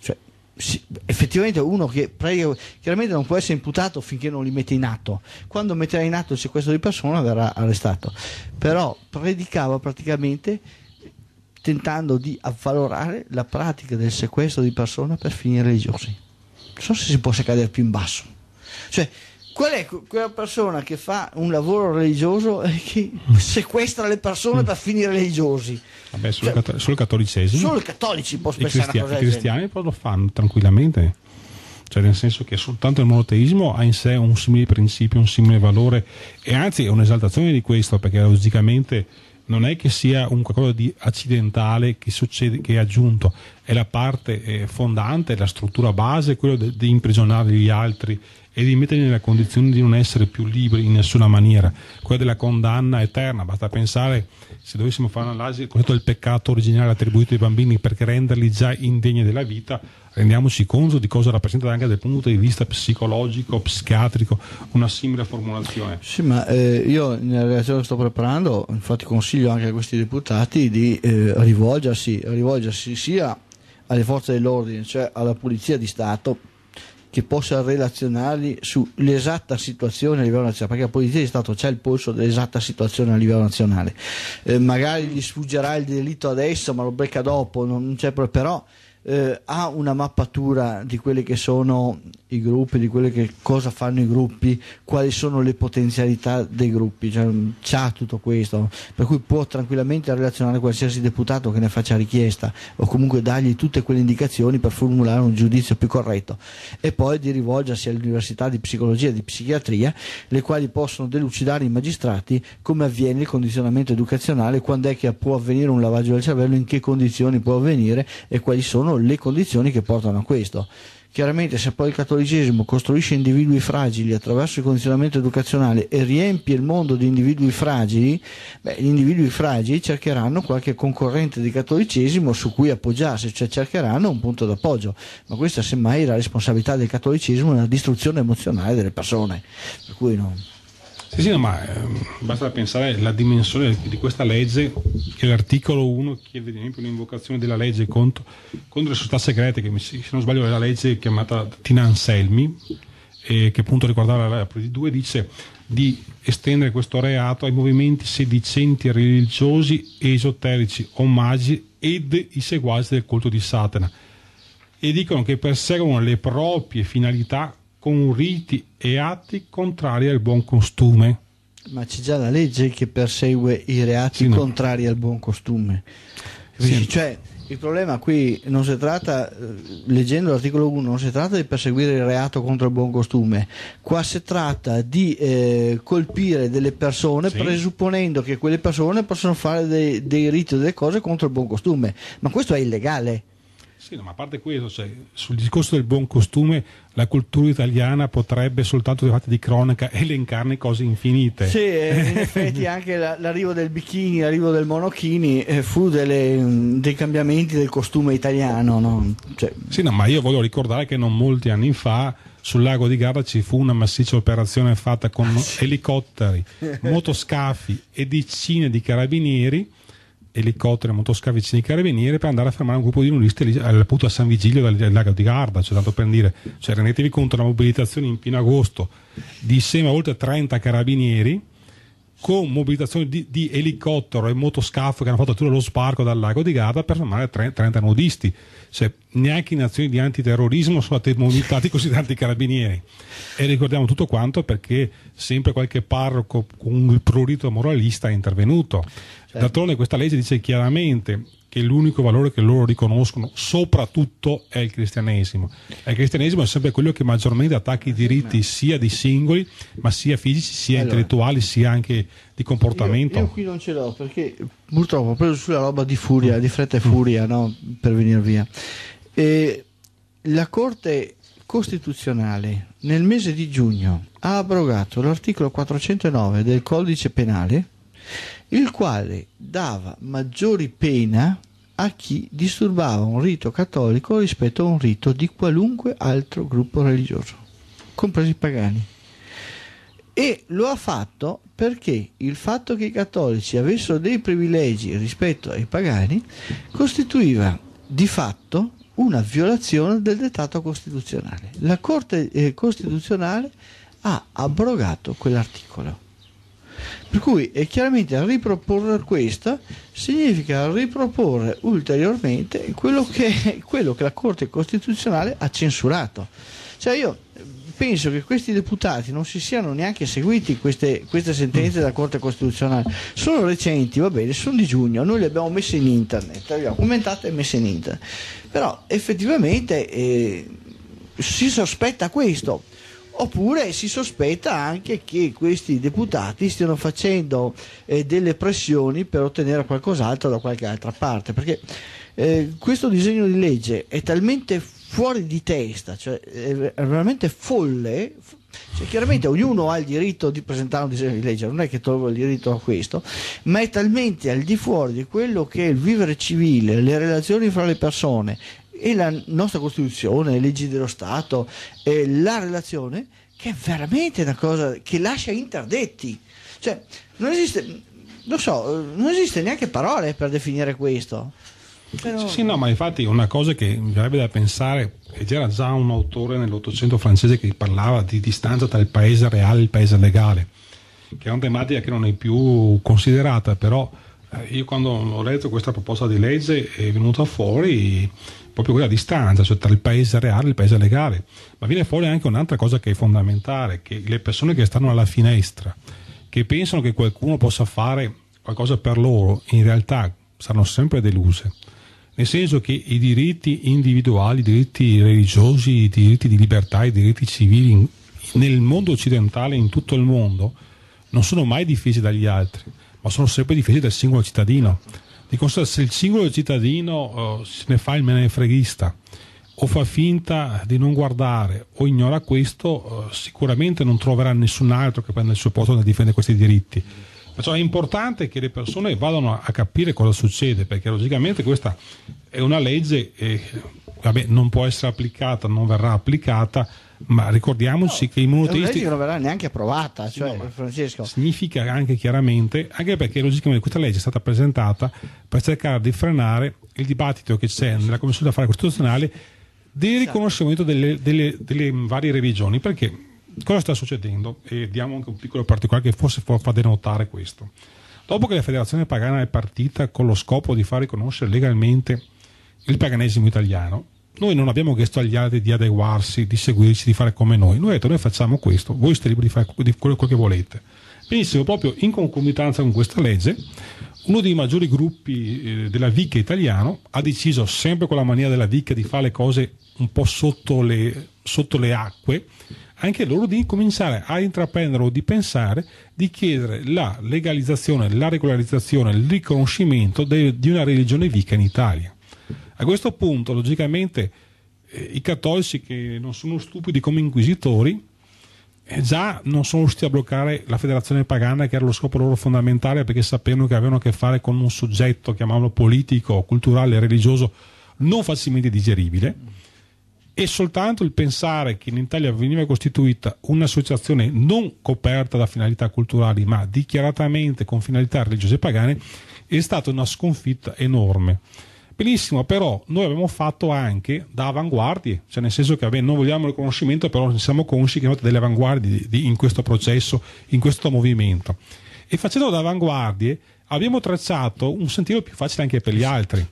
Cioè, sì, effettivamente uno che predica, chiaramente non può essere imputato finché non li mette in atto, quando metterà in atto il sequestro di persona verrà arrestato, però predicava praticamente tentando di avvalorare la pratica del sequestro di persona per fini religiosi so se si possa cadere più in basso. Cioè, qual è quella persona che fa un lavoro religioso e che mm. sequestra le persone mm. per fini religiosi? Vabbè, solo, cioè, cat- solo cattolicesimo. Solo i cattolici possono pensare cristia- I cristiani poi lo fanno tranquillamente. Cioè, nel senso che soltanto il monoteismo ha in sé un simile principio, un simile valore, e anzi è un'esaltazione di questo, perché logicamente non è che sia un qualcosa di accidentale che, succede, che è aggiunto, è la parte eh, fondante, la struttura base, quello de, di imprigionare gli altri e di metterli nella condizione di non essere più liberi in nessuna maniera, quella della condanna eterna, basta pensare se dovessimo fare un'analisi, questo è il peccato originale attribuito ai bambini perché renderli già indegni della vita rendiamoci conto di cosa rappresenta anche dal punto di vista psicologico, psichiatrico una simile formulazione. Sì, ma eh, io nella relazione che sto preparando, infatti consiglio anche a questi deputati di eh, rivolgersi, rivolgersi sia alle forze dell'ordine, cioè alla Polizia di Stato, che possa relazionarli sull'esatta situazione a livello nazionale, perché la Polizia di Stato c'è il polso dell'esatta situazione a livello nazionale. Eh, magari gli sfuggerà il delitto adesso, ma lo becca dopo, non c'è, però eh, ha una mappatura di quelli che sono i gruppi, di quelle che cosa fanno i gruppi, quali sono le potenzialità dei gruppi, cioè, mm, c'ha tutto questo, per cui può tranquillamente relazionare qualsiasi deputato che ne faccia richiesta o comunque dargli tutte quelle indicazioni per formulare un giudizio più corretto e poi di rivolgersi all'università di psicologia e di psichiatria, le quali possono delucidare i magistrati come avviene il condizionamento educazionale, quando è che può avvenire un lavaggio del cervello, in che condizioni può avvenire e quali sono sono le condizioni che portano a questo. Chiaramente se poi il cattolicesimo costruisce individui fragili attraverso il condizionamento educazionale e riempie il mondo di individui fragili, beh, gli individui fragili cercheranno qualche concorrente di cattolicesimo su cui appoggiarsi, cioè cercheranno un punto d'appoggio. Ma questa semmai è la responsabilità del cattolicesimo nella distruzione emozionale delle persone. Per cui no. Sì, sì, no, ma ehm, basta pensare alla dimensione di questa legge che l'articolo 1 chiede ad esempio l'invocazione della legge contro, contro, le società segrete, che se non sbaglio è la legge chiamata Tina Anselmi, eh, che appunto riguardava la Prodi 2, dice di estendere questo reato ai movimenti sedicenti religiosi, esoterici, omaggi ed i seguaci del culto di Satana e dicono che perseguono le proprie finalità con riti e atti contrari al buon costume. Ma c'è già la legge che persegue i reati sì, no. contrari al buon costume. Sì. Cioè, il problema qui non si tratta, eh, leggendo l'articolo 1, non si tratta di perseguire il reato contro il buon costume, qua si tratta di eh, colpire delle persone sì. presupponendo che quelle persone possano fare dei, dei riti o delle cose contro il buon costume, ma questo è illegale sì, no, ma a parte questo, cioè, sul discorso del buon costume, la cultura italiana potrebbe soltanto fatta di cronaca elencarne cose infinite. Sì, eh, in effetti anche l'arrivo del bikini, l'arrivo del monochini eh, fu delle, dei cambiamenti del costume italiano. No? Cioè... Sì, no, ma io voglio ricordare che non molti anni fa sul lago di Garda ci fu una massiccia operazione fatta con ah, elicotteri, motoscafi e decine di carabinieri elicotteri, motoscavi vicini ai carabinieri per andare a fermare un gruppo di nulisti appunto a San Vigilio del lago di Garda, cioè tanto per dire, cioè, rendetevi conto la mobilitazione in pieno agosto di insieme a oltre 30 carabinieri con mobilitazione di, di elicottero e motoscafo che hanno fatto tutto lo sparco dal lago di Garda per fermare 30 nudisti. Cioè, neanche in azioni di antiterrorismo sono stati mobilitati così tanti carabinieri. E ricordiamo tutto quanto perché sempre qualche parroco con il prurito moralista è intervenuto. Certo. D'altronde questa legge dice chiaramente che l'unico valore che loro riconoscono soprattutto è il cristianesimo. E il cristianesimo è sempre quello che maggiormente attacca i diritti sia di singoli, ma sia fisici, sia allora, intellettuali, sia anche di comportamento. Io, io, qui non ce l'ho perché purtroppo ho preso sulla roba di furia, di fretta e furia, no? per venire via. E la Corte Costituzionale nel mese di giugno ha abrogato l'articolo 409 del codice penale il quale dava maggiori pena a chi disturbava un rito cattolico rispetto a un rito di qualunque altro gruppo religioso, compresi i pagani. E lo ha fatto perché il fatto che i cattolici avessero dei privilegi rispetto ai pagani costituiva di fatto una violazione del dettato costituzionale. La Corte eh, Costituzionale ha abrogato quell'articolo. Per cui è eh, chiaramente riproporre questa significa riproporre ulteriormente quello che, quello che la Corte Costituzionale ha censurato. Cioè io eh, penso che questi deputati non si siano neanche seguiti queste, queste, sentenze della Corte Costituzionale. Sono recenti, va bene, sono di giugno, noi le abbiamo messe in internet, le abbiamo commentate e messe in internet. Però effettivamente eh, si sospetta questo, oppure si sospetta anche che questi deputati stiano facendo eh, delle pressioni per ottenere qualcos'altro da qualche altra parte, perché eh, questo disegno di legge è talmente fuori di testa, cioè è veramente folle, cioè, chiaramente ognuno ha il diritto di presentare un disegno di legge, non è che tolgo il diritto a questo, ma è talmente al di fuori di quello che è il vivere civile, le relazioni fra le persone e la nostra Costituzione, le leggi dello Stato, eh, la relazione, che è veramente una cosa che lascia interdetti. Cioè, non esiste, lo so, non esiste neanche parole per definire questo. Però... Sì, no, ma infatti una cosa che mi avrebbe da pensare, e c'era già un autore nell'Ottocento francese che parlava di distanza tra il paese reale e il paese legale, che è una tematica che non è più considerata, però eh, io quando ho letto questa proposta di legge è venuta fuori proprio quella distanza, cioè tra il paese reale e il paese legale. Ma viene fuori anche un'altra cosa che è fondamentale, che le persone che stanno alla finestra, che pensano che qualcuno possa fare qualcosa per loro, in realtà saranno sempre deluse. Nel senso che i diritti individuali, i diritti religiosi, i diritti di libertà, i diritti civili nel mondo occidentale, in tutto il mondo, non sono mai difesi dagli altri, ma sono sempre difesi dal singolo cittadino. Di conseguenza, se il singolo cittadino eh, se ne fa il menefreghista o fa finta di non guardare o ignora questo, eh, sicuramente non troverà nessun altro che prenda il suo posto nel difendere questi diritti. Perciò è importante che le persone vadano a capire cosa succede, perché logicamente questa è una legge che vabbè, non può essere applicata, non verrà applicata, ma ricordiamoci no, che i monoteisti non verrà neanche approvata, cioè, no, Significa anche chiaramente, anche perché logicamente questa legge è stata presentata per cercare di frenare il dibattito che c'è nella Commissione affari costituzionali del esatto. riconoscimento delle, delle, delle varie religioni, perché cosa sta succedendo? E diamo anche un piccolo particolare che forse fa denotare questo. Dopo che la Federazione Pagana è partita con lo scopo di far riconoscere legalmente il paganesimo italiano, noi non abbiamo chiesto agli altri di adeguarsi, di seguirci, di fare come noi. Noi abbiamo detto noi facciamo questo, voi siete liberi di fare quello che volete. Benissimo, proprio in concomitanza con questa legge, uno dei maggiori gruppi eh, della Vic italiano ha deciso, sempre con la mania della Vic di fare le cose un po' sotto le, sotto le acque, anche loro di cominciare a intraprendere o di pensare di chiedere la legalizzazione, la regolarizzazione, il riconoscimento de, di una religione vica in Italia. A questo punto, logicamente, eh, i cattolici che non sono stupidi come inquisitori eh, già non sono riusciti a bloccare la federazione pagana che era lo scopo loro fondamentale perché sapevano che avevano a che fare con un soggetto, chiamiamolo politico, culturale, religioso, non facilmente digeribile e soltanto il pensare che in Italia veniva costituita un'associazione non coperta da finalità culturali, ma dichiaratamente con finalità religiose e pagane, è stata una sconfitta enorme. Benissimo, però noi abbiamo fatto anche da avanguardie, cioè nel senso che vabbè, non vogliamo il riconoscimento, però siamo consci che siamo delle avanguardie di, di, in questo processo, in questo movimento. E facendo da avanguardie abbiamo tracciato un sentiero più facile anche per gli altri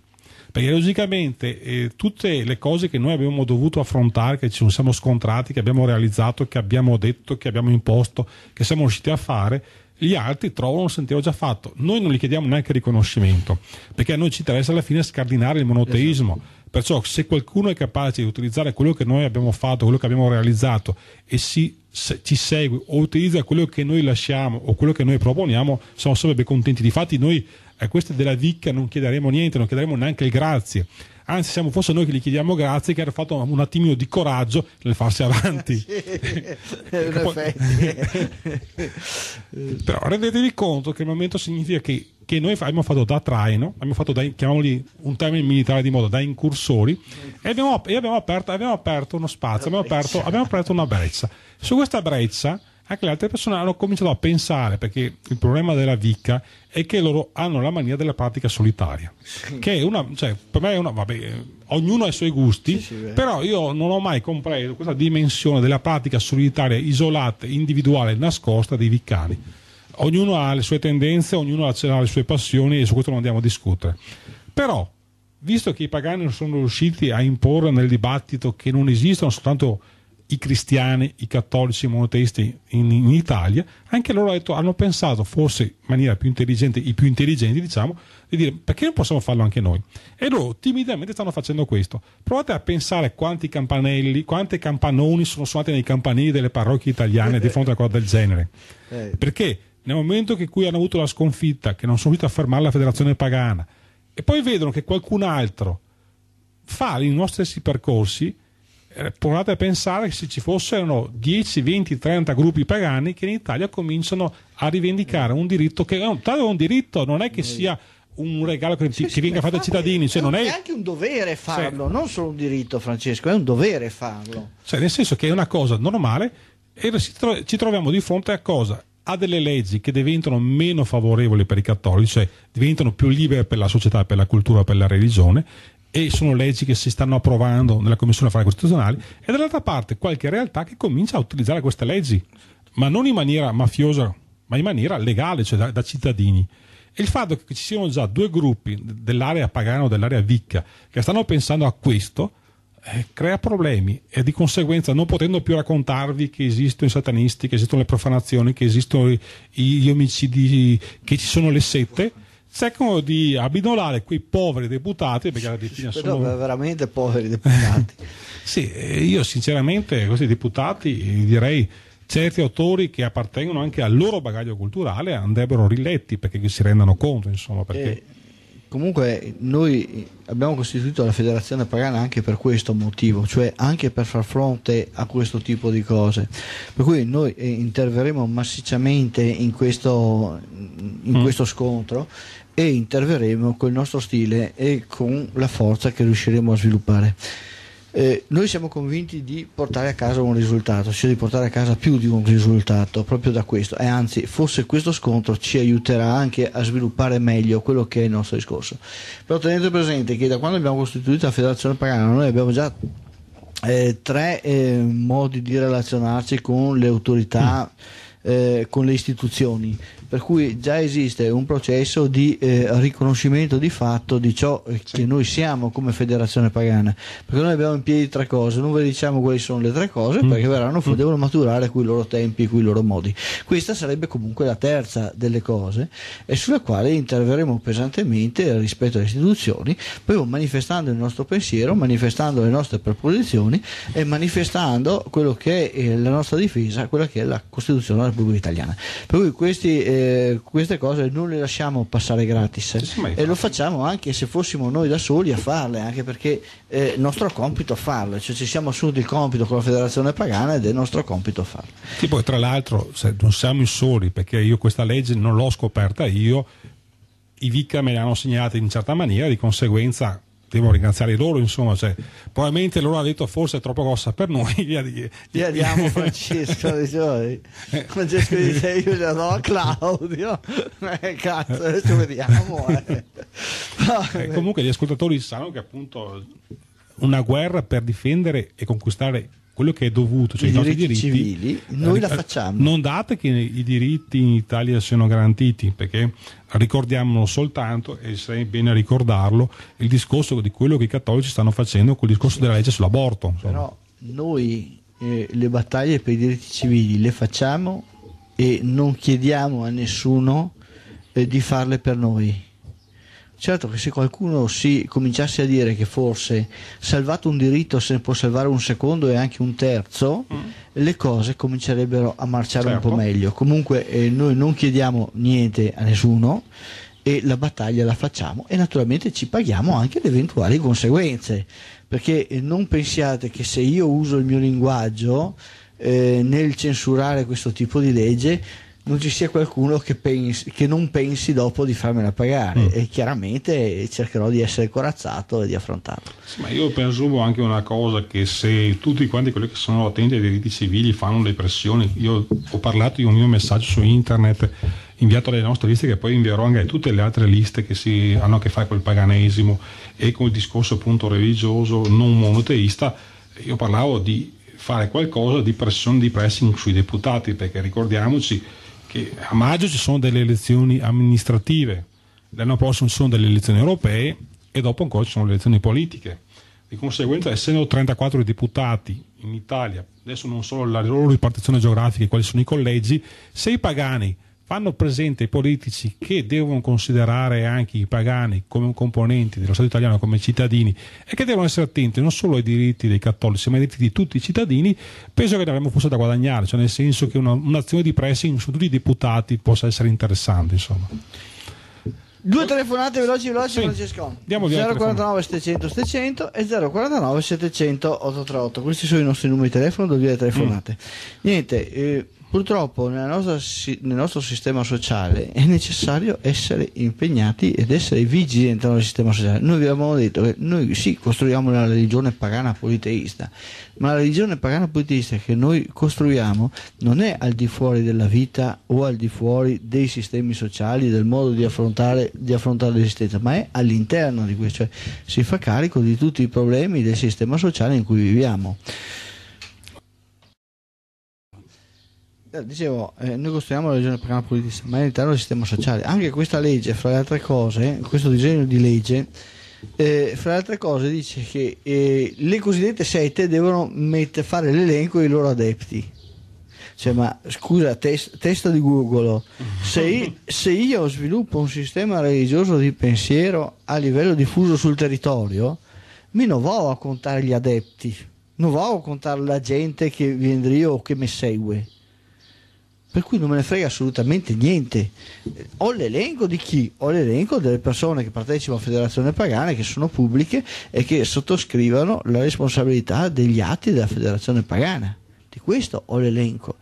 perché logicamente eh, tutte le cose che noi abbiamo dovuto affrontare, che ci siamo scontrati, che abbiamo realizzato, che abbiamo detto, che abbiamo imposto, che siamo riusciti a fare, gli altri trovano un sentiero già fatto. Noi non gli chiediamo neanche riconoscimento, perché a noi ci interessa alla fine scardinare il monoteismo. Esatto. Perciò se qualcuno è capace di utilizzare quello che noi abbiamo fatto, quello che abbiamo realizzato e si, se, ci segue o utilizza quello che noi lasciamo o quello che noi proponiamo, siamo sempre ben contenti. Difatti noi a queste della Vicca non chiederemo niente, non chiederemo neanche il grazie, anzi siamo forse noi che gli chiediamo grazie che hanno fatto un attimino di coraggio nel farsi avanti. sì, Però rendetevi conto che il momento significa che, che noi abbiamo fatto da traino, abbiamo fatto da, chiamiamoli un termine militare di moda, da incursori, e abbiamo, e abbiamo, aperto, abbiamo aperto, uno spazio, abbiamo aperto, abbiamo aperto una breccia. Su questa breccia anche le altre persone hanno cominciato a pensare, perché il problema della Vicca è che loro hanno la mania della pratica solitaria, che è una, cioè, per me è una, vabbè, ognuno ha i suoi gusti, sì, sì, però io non ho mai compreso questa dimensione della pratica solitaria, isolata, individuale, nascosta dei viccani. Ognuno ha le sue tendenze, ognuno ha le sue passioni e su questo non andiamo a discutere. Però, visto che i pagani non sono riusciti a imporre nel dibattito che non esistono soltanto i cristiani, i cattolici, i monoteisti in, in Italia, anche loro hanno, detto, hanno pensato, forse in maniera più intelligente, i più intelligenti diciamo, di dire perché non possiamo farlo anche noi? E loro timidamente stanno facendo questo. Provate a pensare quanti campanelli, quante campanoni sono suonati nei campanili delle parrocchie italiane di fronte a cosa del genere. Eh. Perché nel momento in cui hanno avuto la sconfitta, che non sono riusciti a fermare la federazione pagana, e poi vedono che qualcun altro fa i nostri percorsi, eh, provate a pensare che se ci fossero 10, 20, 30 gruppi pagani che in Italia cominciano a rivendicare un diritto che è un diritto, non è che sia un regalo che, sì, ti, sì, che venga fatto ai cittadini. Cioè non è, è anche un dovere farlo, sì. non solo un diritto, Francesco, è un dovere farlo. Cioè, nel senso che è una cosa normale e ci troviamo di fronte a cosa? A delle leggi che diventano meno favorevoli per i cattolici, cioè diventano più libere per la società, per la cultura, per la religione, e sono leggi che si stanno approvando nella Commissione Affari Costituzionali e dall'altra parte qualche realtà che comincia a utilizzare queste leggi, ma non in maniera mafiosa, ma in maniera legale, cioè da, da cittadini. E il fatto che ci siano già due gruppi dell'area pagana o dell'area vicca che stanno pensando a questo eh, crea problemi e di conseguenza non potendo più raccontarvi che esistono i satanisti, che esistono le profanazioni, che esistono gli omicidi, che ci sono le sette cercano di abbinolare quei poveri deputati, perché alla definizione sono... veramente poveri deputati. sì, eh, io sinceramente questi deputati eh, direi certi autori che appartengono anche al loro bagaglio culturale andrebbero riletti perché si rendano conto, insomma, perché... Eh, comunque noi abbiamo costituito la federazione pagana anche per questo motivo, cioè anche per far fronte a questo tipo di cose. Per cui noi interverremo massicciamente in questo, in mm. questo scontro e interverremo col nostro stile e con la forza che riusciremo a sviluppare. Eh, noi siamo convinti di portare a casa un risultato, cioè di portare a casa più di un risultato proprio da questo e anzi forse questo scontro ci aiuterà anche a sviluppare meglio quello che è il nostro discorso. Però tenete presente che da quando abbiamo costituito la Federazione Pagana noi abbiamo già eh, tre eh, modi di relazionarci con le autorità, mm. eh, con le istituzioni per cui già esiste un processo di eh, riconoscimento di fatto di ciò eh, sì. che noi siamo come federazione pagana, perché noi abbiamo in piedi tre cose, non vi diciamo quali sono le tre cose mm. perché verranno, mm. devono maturare con i loro tempi, con i loro modi. Questa sarebbe comunque la terza delle cose e sulla quale interverremo pesantemente rispetto alle istituzioni, poi manifestando il nostro pensiero, manifestando le nostre proposizioni e manifestando quello che è eh, la nostra difesa, quella che è la Costituzione della Repubblica Italiana. Per cui questi eh, eh, queste cose non le lasciamo passare gratis sì, e lo facciamo anche se fossimo noi da soli a farle, anche perché è eh, nostro compito farle, cioè ci siamo assunti il compito con la Federazione Pagana ed è nostro compito farle. Sì, poi tra l'altro non siamo i soli, perché io questa legge non l'ho scoperta io, i VICA me l'hanno segnalata in certa maniera, di conseguenza devo ringraziare loro, insomma, cioè, probabilmente loro hanno detto forse è troppo grossa per noi, gli, di... Gli diamo Francesco, diciamo, Francesco dice io gli no Claudio, eh, cazzo, adesso vediamo. Eh. eh, comunque gli ascoltatori sanno che appunto una guerra per difendere e conquistare quello che è dovuto, cioè i, i nostri diritti, civili, noi eh, la facciamo. Non date che i diritti in Italia siano garantiti, perché ricordiamolo soltanto, e sarei bene a ricordarlo, il discorso di quello che i cattolici stanno facendo con il discorso sì. della legge sull'aborto. Insomma. Però noi eh, le battaglie per i diritti civili le facciamo e non chiediamo a nessuno eh, di farle per noi Certo che se qualcuno si cominciasse a dire che forse salvato un diritto se ne può salvare un secondo e anche un terzo, mm. le cose comincerebbero a marciare certo. un po' certo. meglio. Comunque eh, noi non chiediamo niente a nessuno e la battaglia la facciamo e naturalmente ci paghiamo anche le eventuali conseguenze, perché eh, non pensiate che se io uso il mio linguaggio eh, nel censurare questo tipo di legge, non ci sia qualcuno che, pensi, che non pensi dopo di farmela pagare mm. e chiaramente cercherò di essere corazzato e di affrontarlo. Sì, ma io presumo anche una cosa che se tutti quanti quelli che sono attenti ai diritti civili fanno le pressioni, io ho parlato di un mio messaggio su internet inviato alle nostre liste che poi invierò anche a tutte le altre liste che si, hanno a che fare col paganesimo e con il discorso appunto religioso non monoteista, io parlavo di fare qualcosa di pressione di pressing sui deputati perché ricordiamoci che a maggio ci sono delle elezioni amministrative, l'anno prossimo ci sono delle elezioni europee e dopo ancora ci sono le elezioni politiche. Di conseguenza, essendo 34 deputati in Italia, adesso non solo la loro ripartizione geografica e quali sono i collegi, se i pagani fanno presente ai politici che devono considerare anche i pagani come componenti dello Stato italiano, come cittadini, e che devono essere attenti non solo ai diritti dei cattolici, ma ai diritti di tutti i cittadini, penso che ne avremmo forse da guadagnare, cioè nel senso che una, un'azione di pressing su tutti i deputati possa essere interessante. Insomma. Due telefonate veloci, veloci, sì. Francesco. Andiamo 049 700 700 e 049 700 838. Questi sono i nostri numeri di telefono, dove le telefonate. Mm. Niente. Eh Purtroppo nostra, nel nostro sistema sociale è necessario essere impegnati ed essere vigili all'interno del sistema sociale. Noi abbiamo detto che noi sì costruiamo la religione pagana politeista, ma la religione pagana politeista che noi costruiamo non è al di fuori della vita o al di fuori dei sistemi sociali, del modo di affrontare, di affrontare l'esistenza, ma è all'interno di questo, cioè si fa carico di tutti i problemi del sistema sociale in cui viviamo. Eh, dicevo, eh, noi costruiamo la regione programma politico, ma è all'interno del sistema sociale. Anche questa legge, fra le altre cose, questo disegno di legge, eh, fra le altre cose dice che eh, le cosiddette sette devono mette, fare l'elenco dei loro adepti. Cioè, ma scusa, tes- testa di Google, se, i- se io sviluppo un sistema religioso di pensiero a livello diffuso sul territorio, mi non vado a contare gli adepti, non vado a contare la gente che viene io o che mi segue per cui non me ne frega assolutamente niente. Ho l'elenco di chi? Ho l'elenco delle persone che partecipano a federazione pagana, che sono pubbliche e che sottoscrivono la responsabilità degli atti della federazione pagana. Di questo ho l'elenco.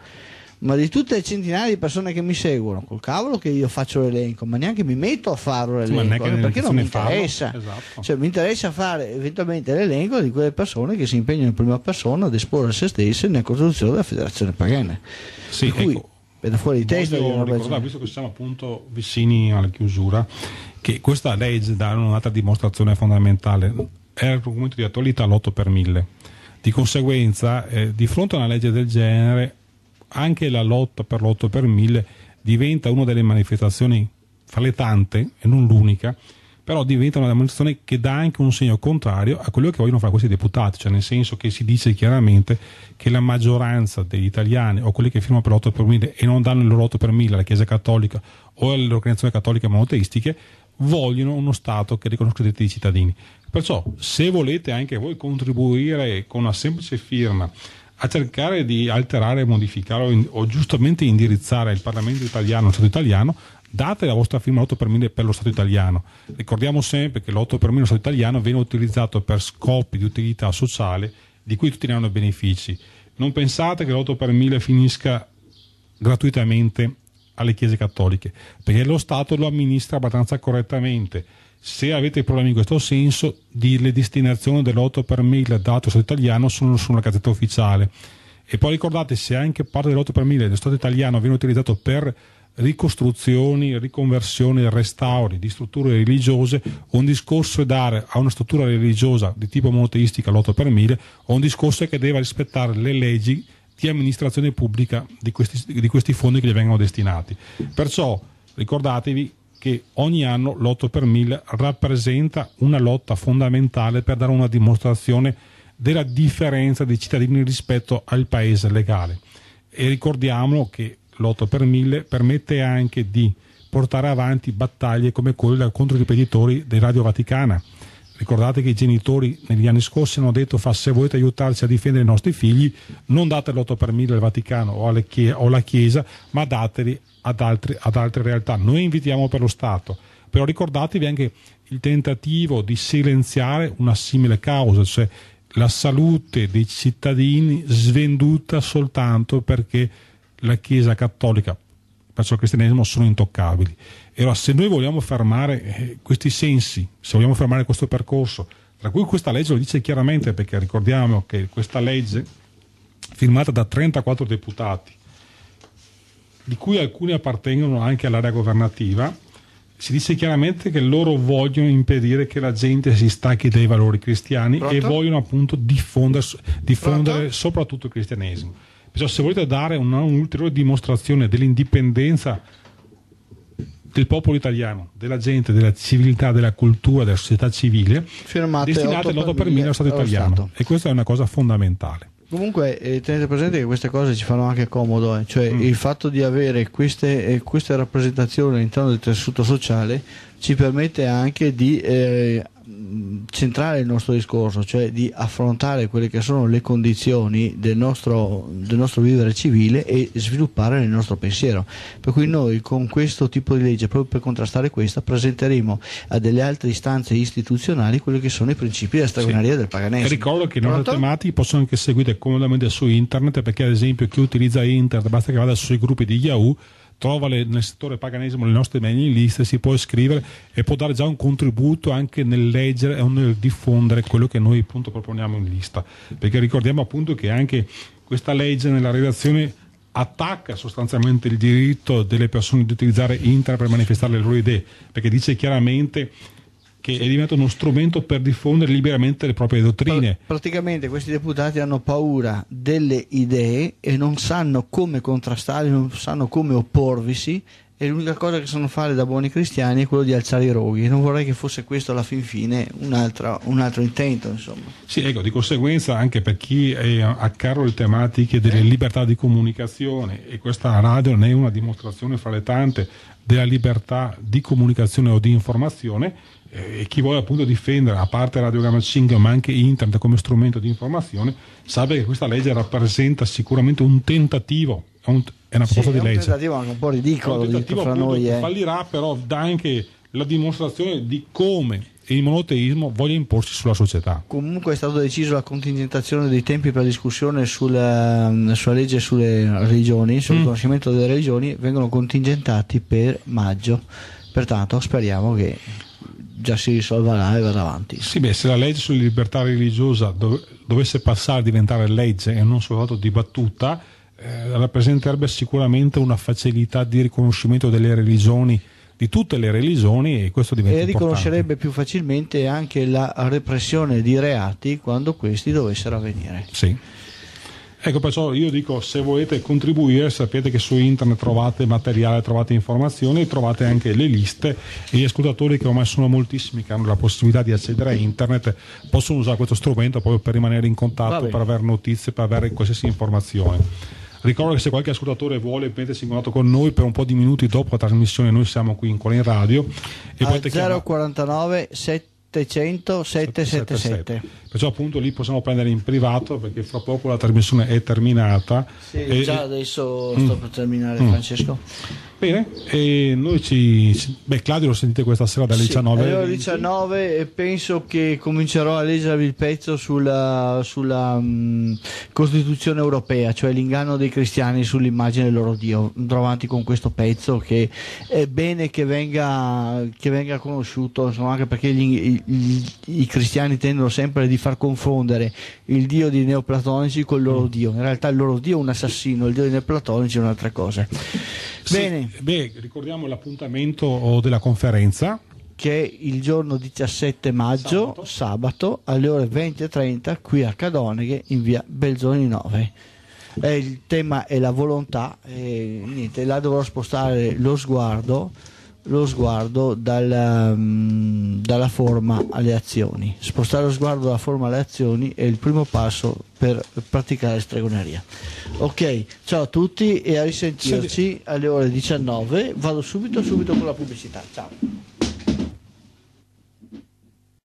Ma di tutte le centinaia di persone che mi seguono, col cavolo che io faccio l'elenco, ma neanche mi metto a fare l'elenco, sì, eh, perché non mi interessa. Esatto. Cioè, mi interessa fare eventualmente l'elenco di quelle persone che si impegnano in prima persona ad esporre se stesse nella costruzione della federazione pagana. Sì, per ecco. Cui, per fuori di testa. ricordare, visto che siamo appunto vicini alla chiusura, che questa legge dà un'altra dimostrazione fondamentale. È un argomento di attualità l'8 per 1000. Di conseguenza, eh, di fronte a una legge del genere, anche la lotta per l'8 per 1000 diventa una delle manifestazioni fra le tante, e non l'unica, però diventa una dimostrazione che dà anche un segno contrario a quello che vogliono fare questi deputati, cioè nel senso che si dice chiaramente che la maggioranza degli italiani o quelli che firmano per l'8 per 1000 e non danno il loro 8 per 1000 alla Chiesa Cattolica o alle organizzazioni cattoliche monoteistiche vogliono uno Stato che riconosca i diritti dei cittadini. Perciò se volete anche voi contribuire con una semplice firma a cercare di alterare, modificare o, in, o, giustamente indirizzare il Parlamento italiano, il Stato italiano, date la vostra firma l'8 per 1000 per lo Stato italiano. Ricordiamo sempre che l'8 per 1000 lo Stato italiano viene utilizzato per scopi di utilità sociale di cui tutti ne hanno benefici. Non pensate che l'8 per 1000 finisca gratuitamente alle chiese cattoliche, perché lo Stato lo amministra abbastanza correttamente. Se avete problemi in questo senso, le destinazioni dell'8 per 1000 dato Stato italiano sono sulla casetta ufficiale. E poi ricordate, se anche parte dell'8 per 1000 dello Stato italiano viene utilizzato per ricostruzioni, riconversioni, restauri di strutture religiose, un discorso è dare a una struttura religiosa di tipo monoteistica l'8 per 1000, o un discorso è che deve rispettare le leggi di amministrazione pubblica di questi, di questi fondi che gli vengono destinati. Perciò ricordatevi che ogni anno l'8 per 1000 rappresenta una lotta fondamentale per dare una dimostrazione della differenza dei cittadini rispetto al paese legale. E ricordiamo che l'8 per 1000 permette anche di portare avanti battaglie come quella contro i ripetitori di Radio Vaticana. Ricordate che i genitori negli anni scorsi hanno detto fa, se volete aiutarci a difendere i nostri figli non date l'8 per 1000 al Vaticano o, chie- alla Chiesa ma dateli ad, altri, ad altre realtà. Noi invitiamo per lo Stato, però ricordatevi anche il tentativo di silenziare una simile causa, cioè la salute dei cittadini svenduta soltanto perché la Chiesa cattolica, perciò il cristianesimo, sono intoccabili. E allora, se noi vogliamo fermare eh, questi sensi, se vogliamo fermare questo percorso, tra cui questa legge lo dice chiaramente, perché ricordiamo che questa legge, firmata da 34 deputati, di cui alcuni appartengono anche all'area governativa, si dice chiaramente che loro vogliono impedire che la gente si stacchi dai valori cristiani Pronto? e vogliono appunto diffondere, diffondere soprattutto il cristianesimo. Cioè, se volete dare una, un'ulteriore dimostrazione dell'indipendenza del popolo italiano, della gente, della civiltà, della cultura, della società civile, Firmate destinate l'8 per mille allo Stato italiano. Stato. E questa è una cosa fondamentale. Comunque eh, tenete presente che queste cose ci fanno anche comodo, eh. cioè mm. il fatto di avere queste, eh, queste, rappresentazioni all'interno del tessuto sociale ci permette anche di eh, centrale il nostro discorso, cioè di affrontare quelle che sono le condizioni del nostro, del nostro, vivere civile e sviluppare il nostro pensiero. Per cui noi con questo tipo di legge, proprio per contrastare questa, presenteremo a delle altre istanze istituzionali quelli che sono i principi della stagionaria sì. del paganesimo. Ricordo che i nostri temati possono anche seguire comodamente su internet perché ad esempio chi utilizza internet basta che vada sui gruppi di Yahoo trova le, nel settore paganesimo le nostre mailing list, si può iscrivere e può dare già un contributo anche nel leggere e nel diffondere quello che noi appunto proponiamo in lista. Perché ricordiamo appunto che anche questa legge nella redazione attacca sostanzialmente il diritto delle persone di utilizzare internet per manifestare le loro idee, perché dice chiaramente che è diventato uno strumento per diffondere liberamente le proprie dottrine. praticamente questi deputati hanno paura delle idee e non sanno come contrastare, non sanno come opporvisi e l'unica cosa che sanno fare da buoni cristiani è quello di alzare i roghi. e Non vorrei che fosse questo alla fin fine un altro, un altro intento. Insomma. Sì, ecco, di conseguenza anche per chi è a caro le tematiche delle eh. libertà di comunicazione, e questa radio ne è una dimostrazione fra le tante della libertà di comunicazione o di informazione, e chi vuole appunto difendere a parte Radiogramma 5 ma anche internet come strumento di informazione sa che questa legge rappresenta sicuramente un tentativo un, è una proposta sì, di legge è un tentativo anche un po' ridicolo un detto fra noi eh. fallirà però dà anche la dimostrazione di come il monoteismo voglia imporsi sulla società comunque è stato deciso la contingentazione dei tempi per la discussione sulla, ehm, sulla legge sulle religioni sul mm. riconoscimento delle religioni vengono contingentati per maggio pertanto speriamo che già si risolverà e verrà avanti. Sì, beh, se la legge sulla libertà religiosa dov- dovesse passare a diventare legge e non soltanto dibattuta, eh, rappresenterebbe sicuramente una facilità di riconoscimento delle religioni di tutte le religioni e questo diventa e riconoscerebbe importante. più facilmente anche la repressione di reati quando questi dovessero avvenire. Sì. Ecco, perciò io dico, se volete contribuire, sapete che su internet trovate materiale, trovate informazioni e trovate anche le liste gli ascoltatori che ormai sono moltissimi che hanno la possibilità di accedere a internet possono usare questo strumento proprio per rimanere in contatto, per avere notizie, per avere qualsiasi informazione. Ricordo che se qualche ascoltatore vuole mettersi in contatto con noi per un po' di minuti dopo la trasmissione, noi siamo qui in Corin Radio. E 049 7 700 777. Perciò appunto lì possiamo prendere in privato perché fra poco la trasmissione è terminata. Sì, e... già adesso mm. sto per terminare mm. Francesco. Bene, e noi ci. Beh, Claudio lo sentite questa sera dalle sì, 19. Alle 19 e penso che comincerò a leggervi il pezzo sulla, sulla um, Costituzione europea, cioè l'inganno dei cristiani sull'immagine del loro Dio. Andrò avanti con questo pezzo che è bene che venga, che venga conosciuto, insomma, anche perché gli, gli, i cristiani tendono sempre di far confondere il Dio dei neoplatonici con il loro mm. Dio. In realtà il loro Dio è un assassino, il Dio dei neoplatonici è un'altra cosa. Sì. Bene. Beh, ricordiamo l'appuntamento oh, della conferenza che è il giorno 17 maggio, sabato, sabato alle ore 20.30 qui a Cadoneghe in via Belzoni 9. Eh, il tema è la volontà e niente, là dovrò spostare lo sguardo lo sguardo dalla, ehm, dalla, forma alle azioni. Spostare lo sguardo dalla forma alle azioni è il primo passo per praticare stregoneria. Ok, ciao a tutti e a risentirci alle ore 19. Vado subito, subito con la pubblicità. Ciao.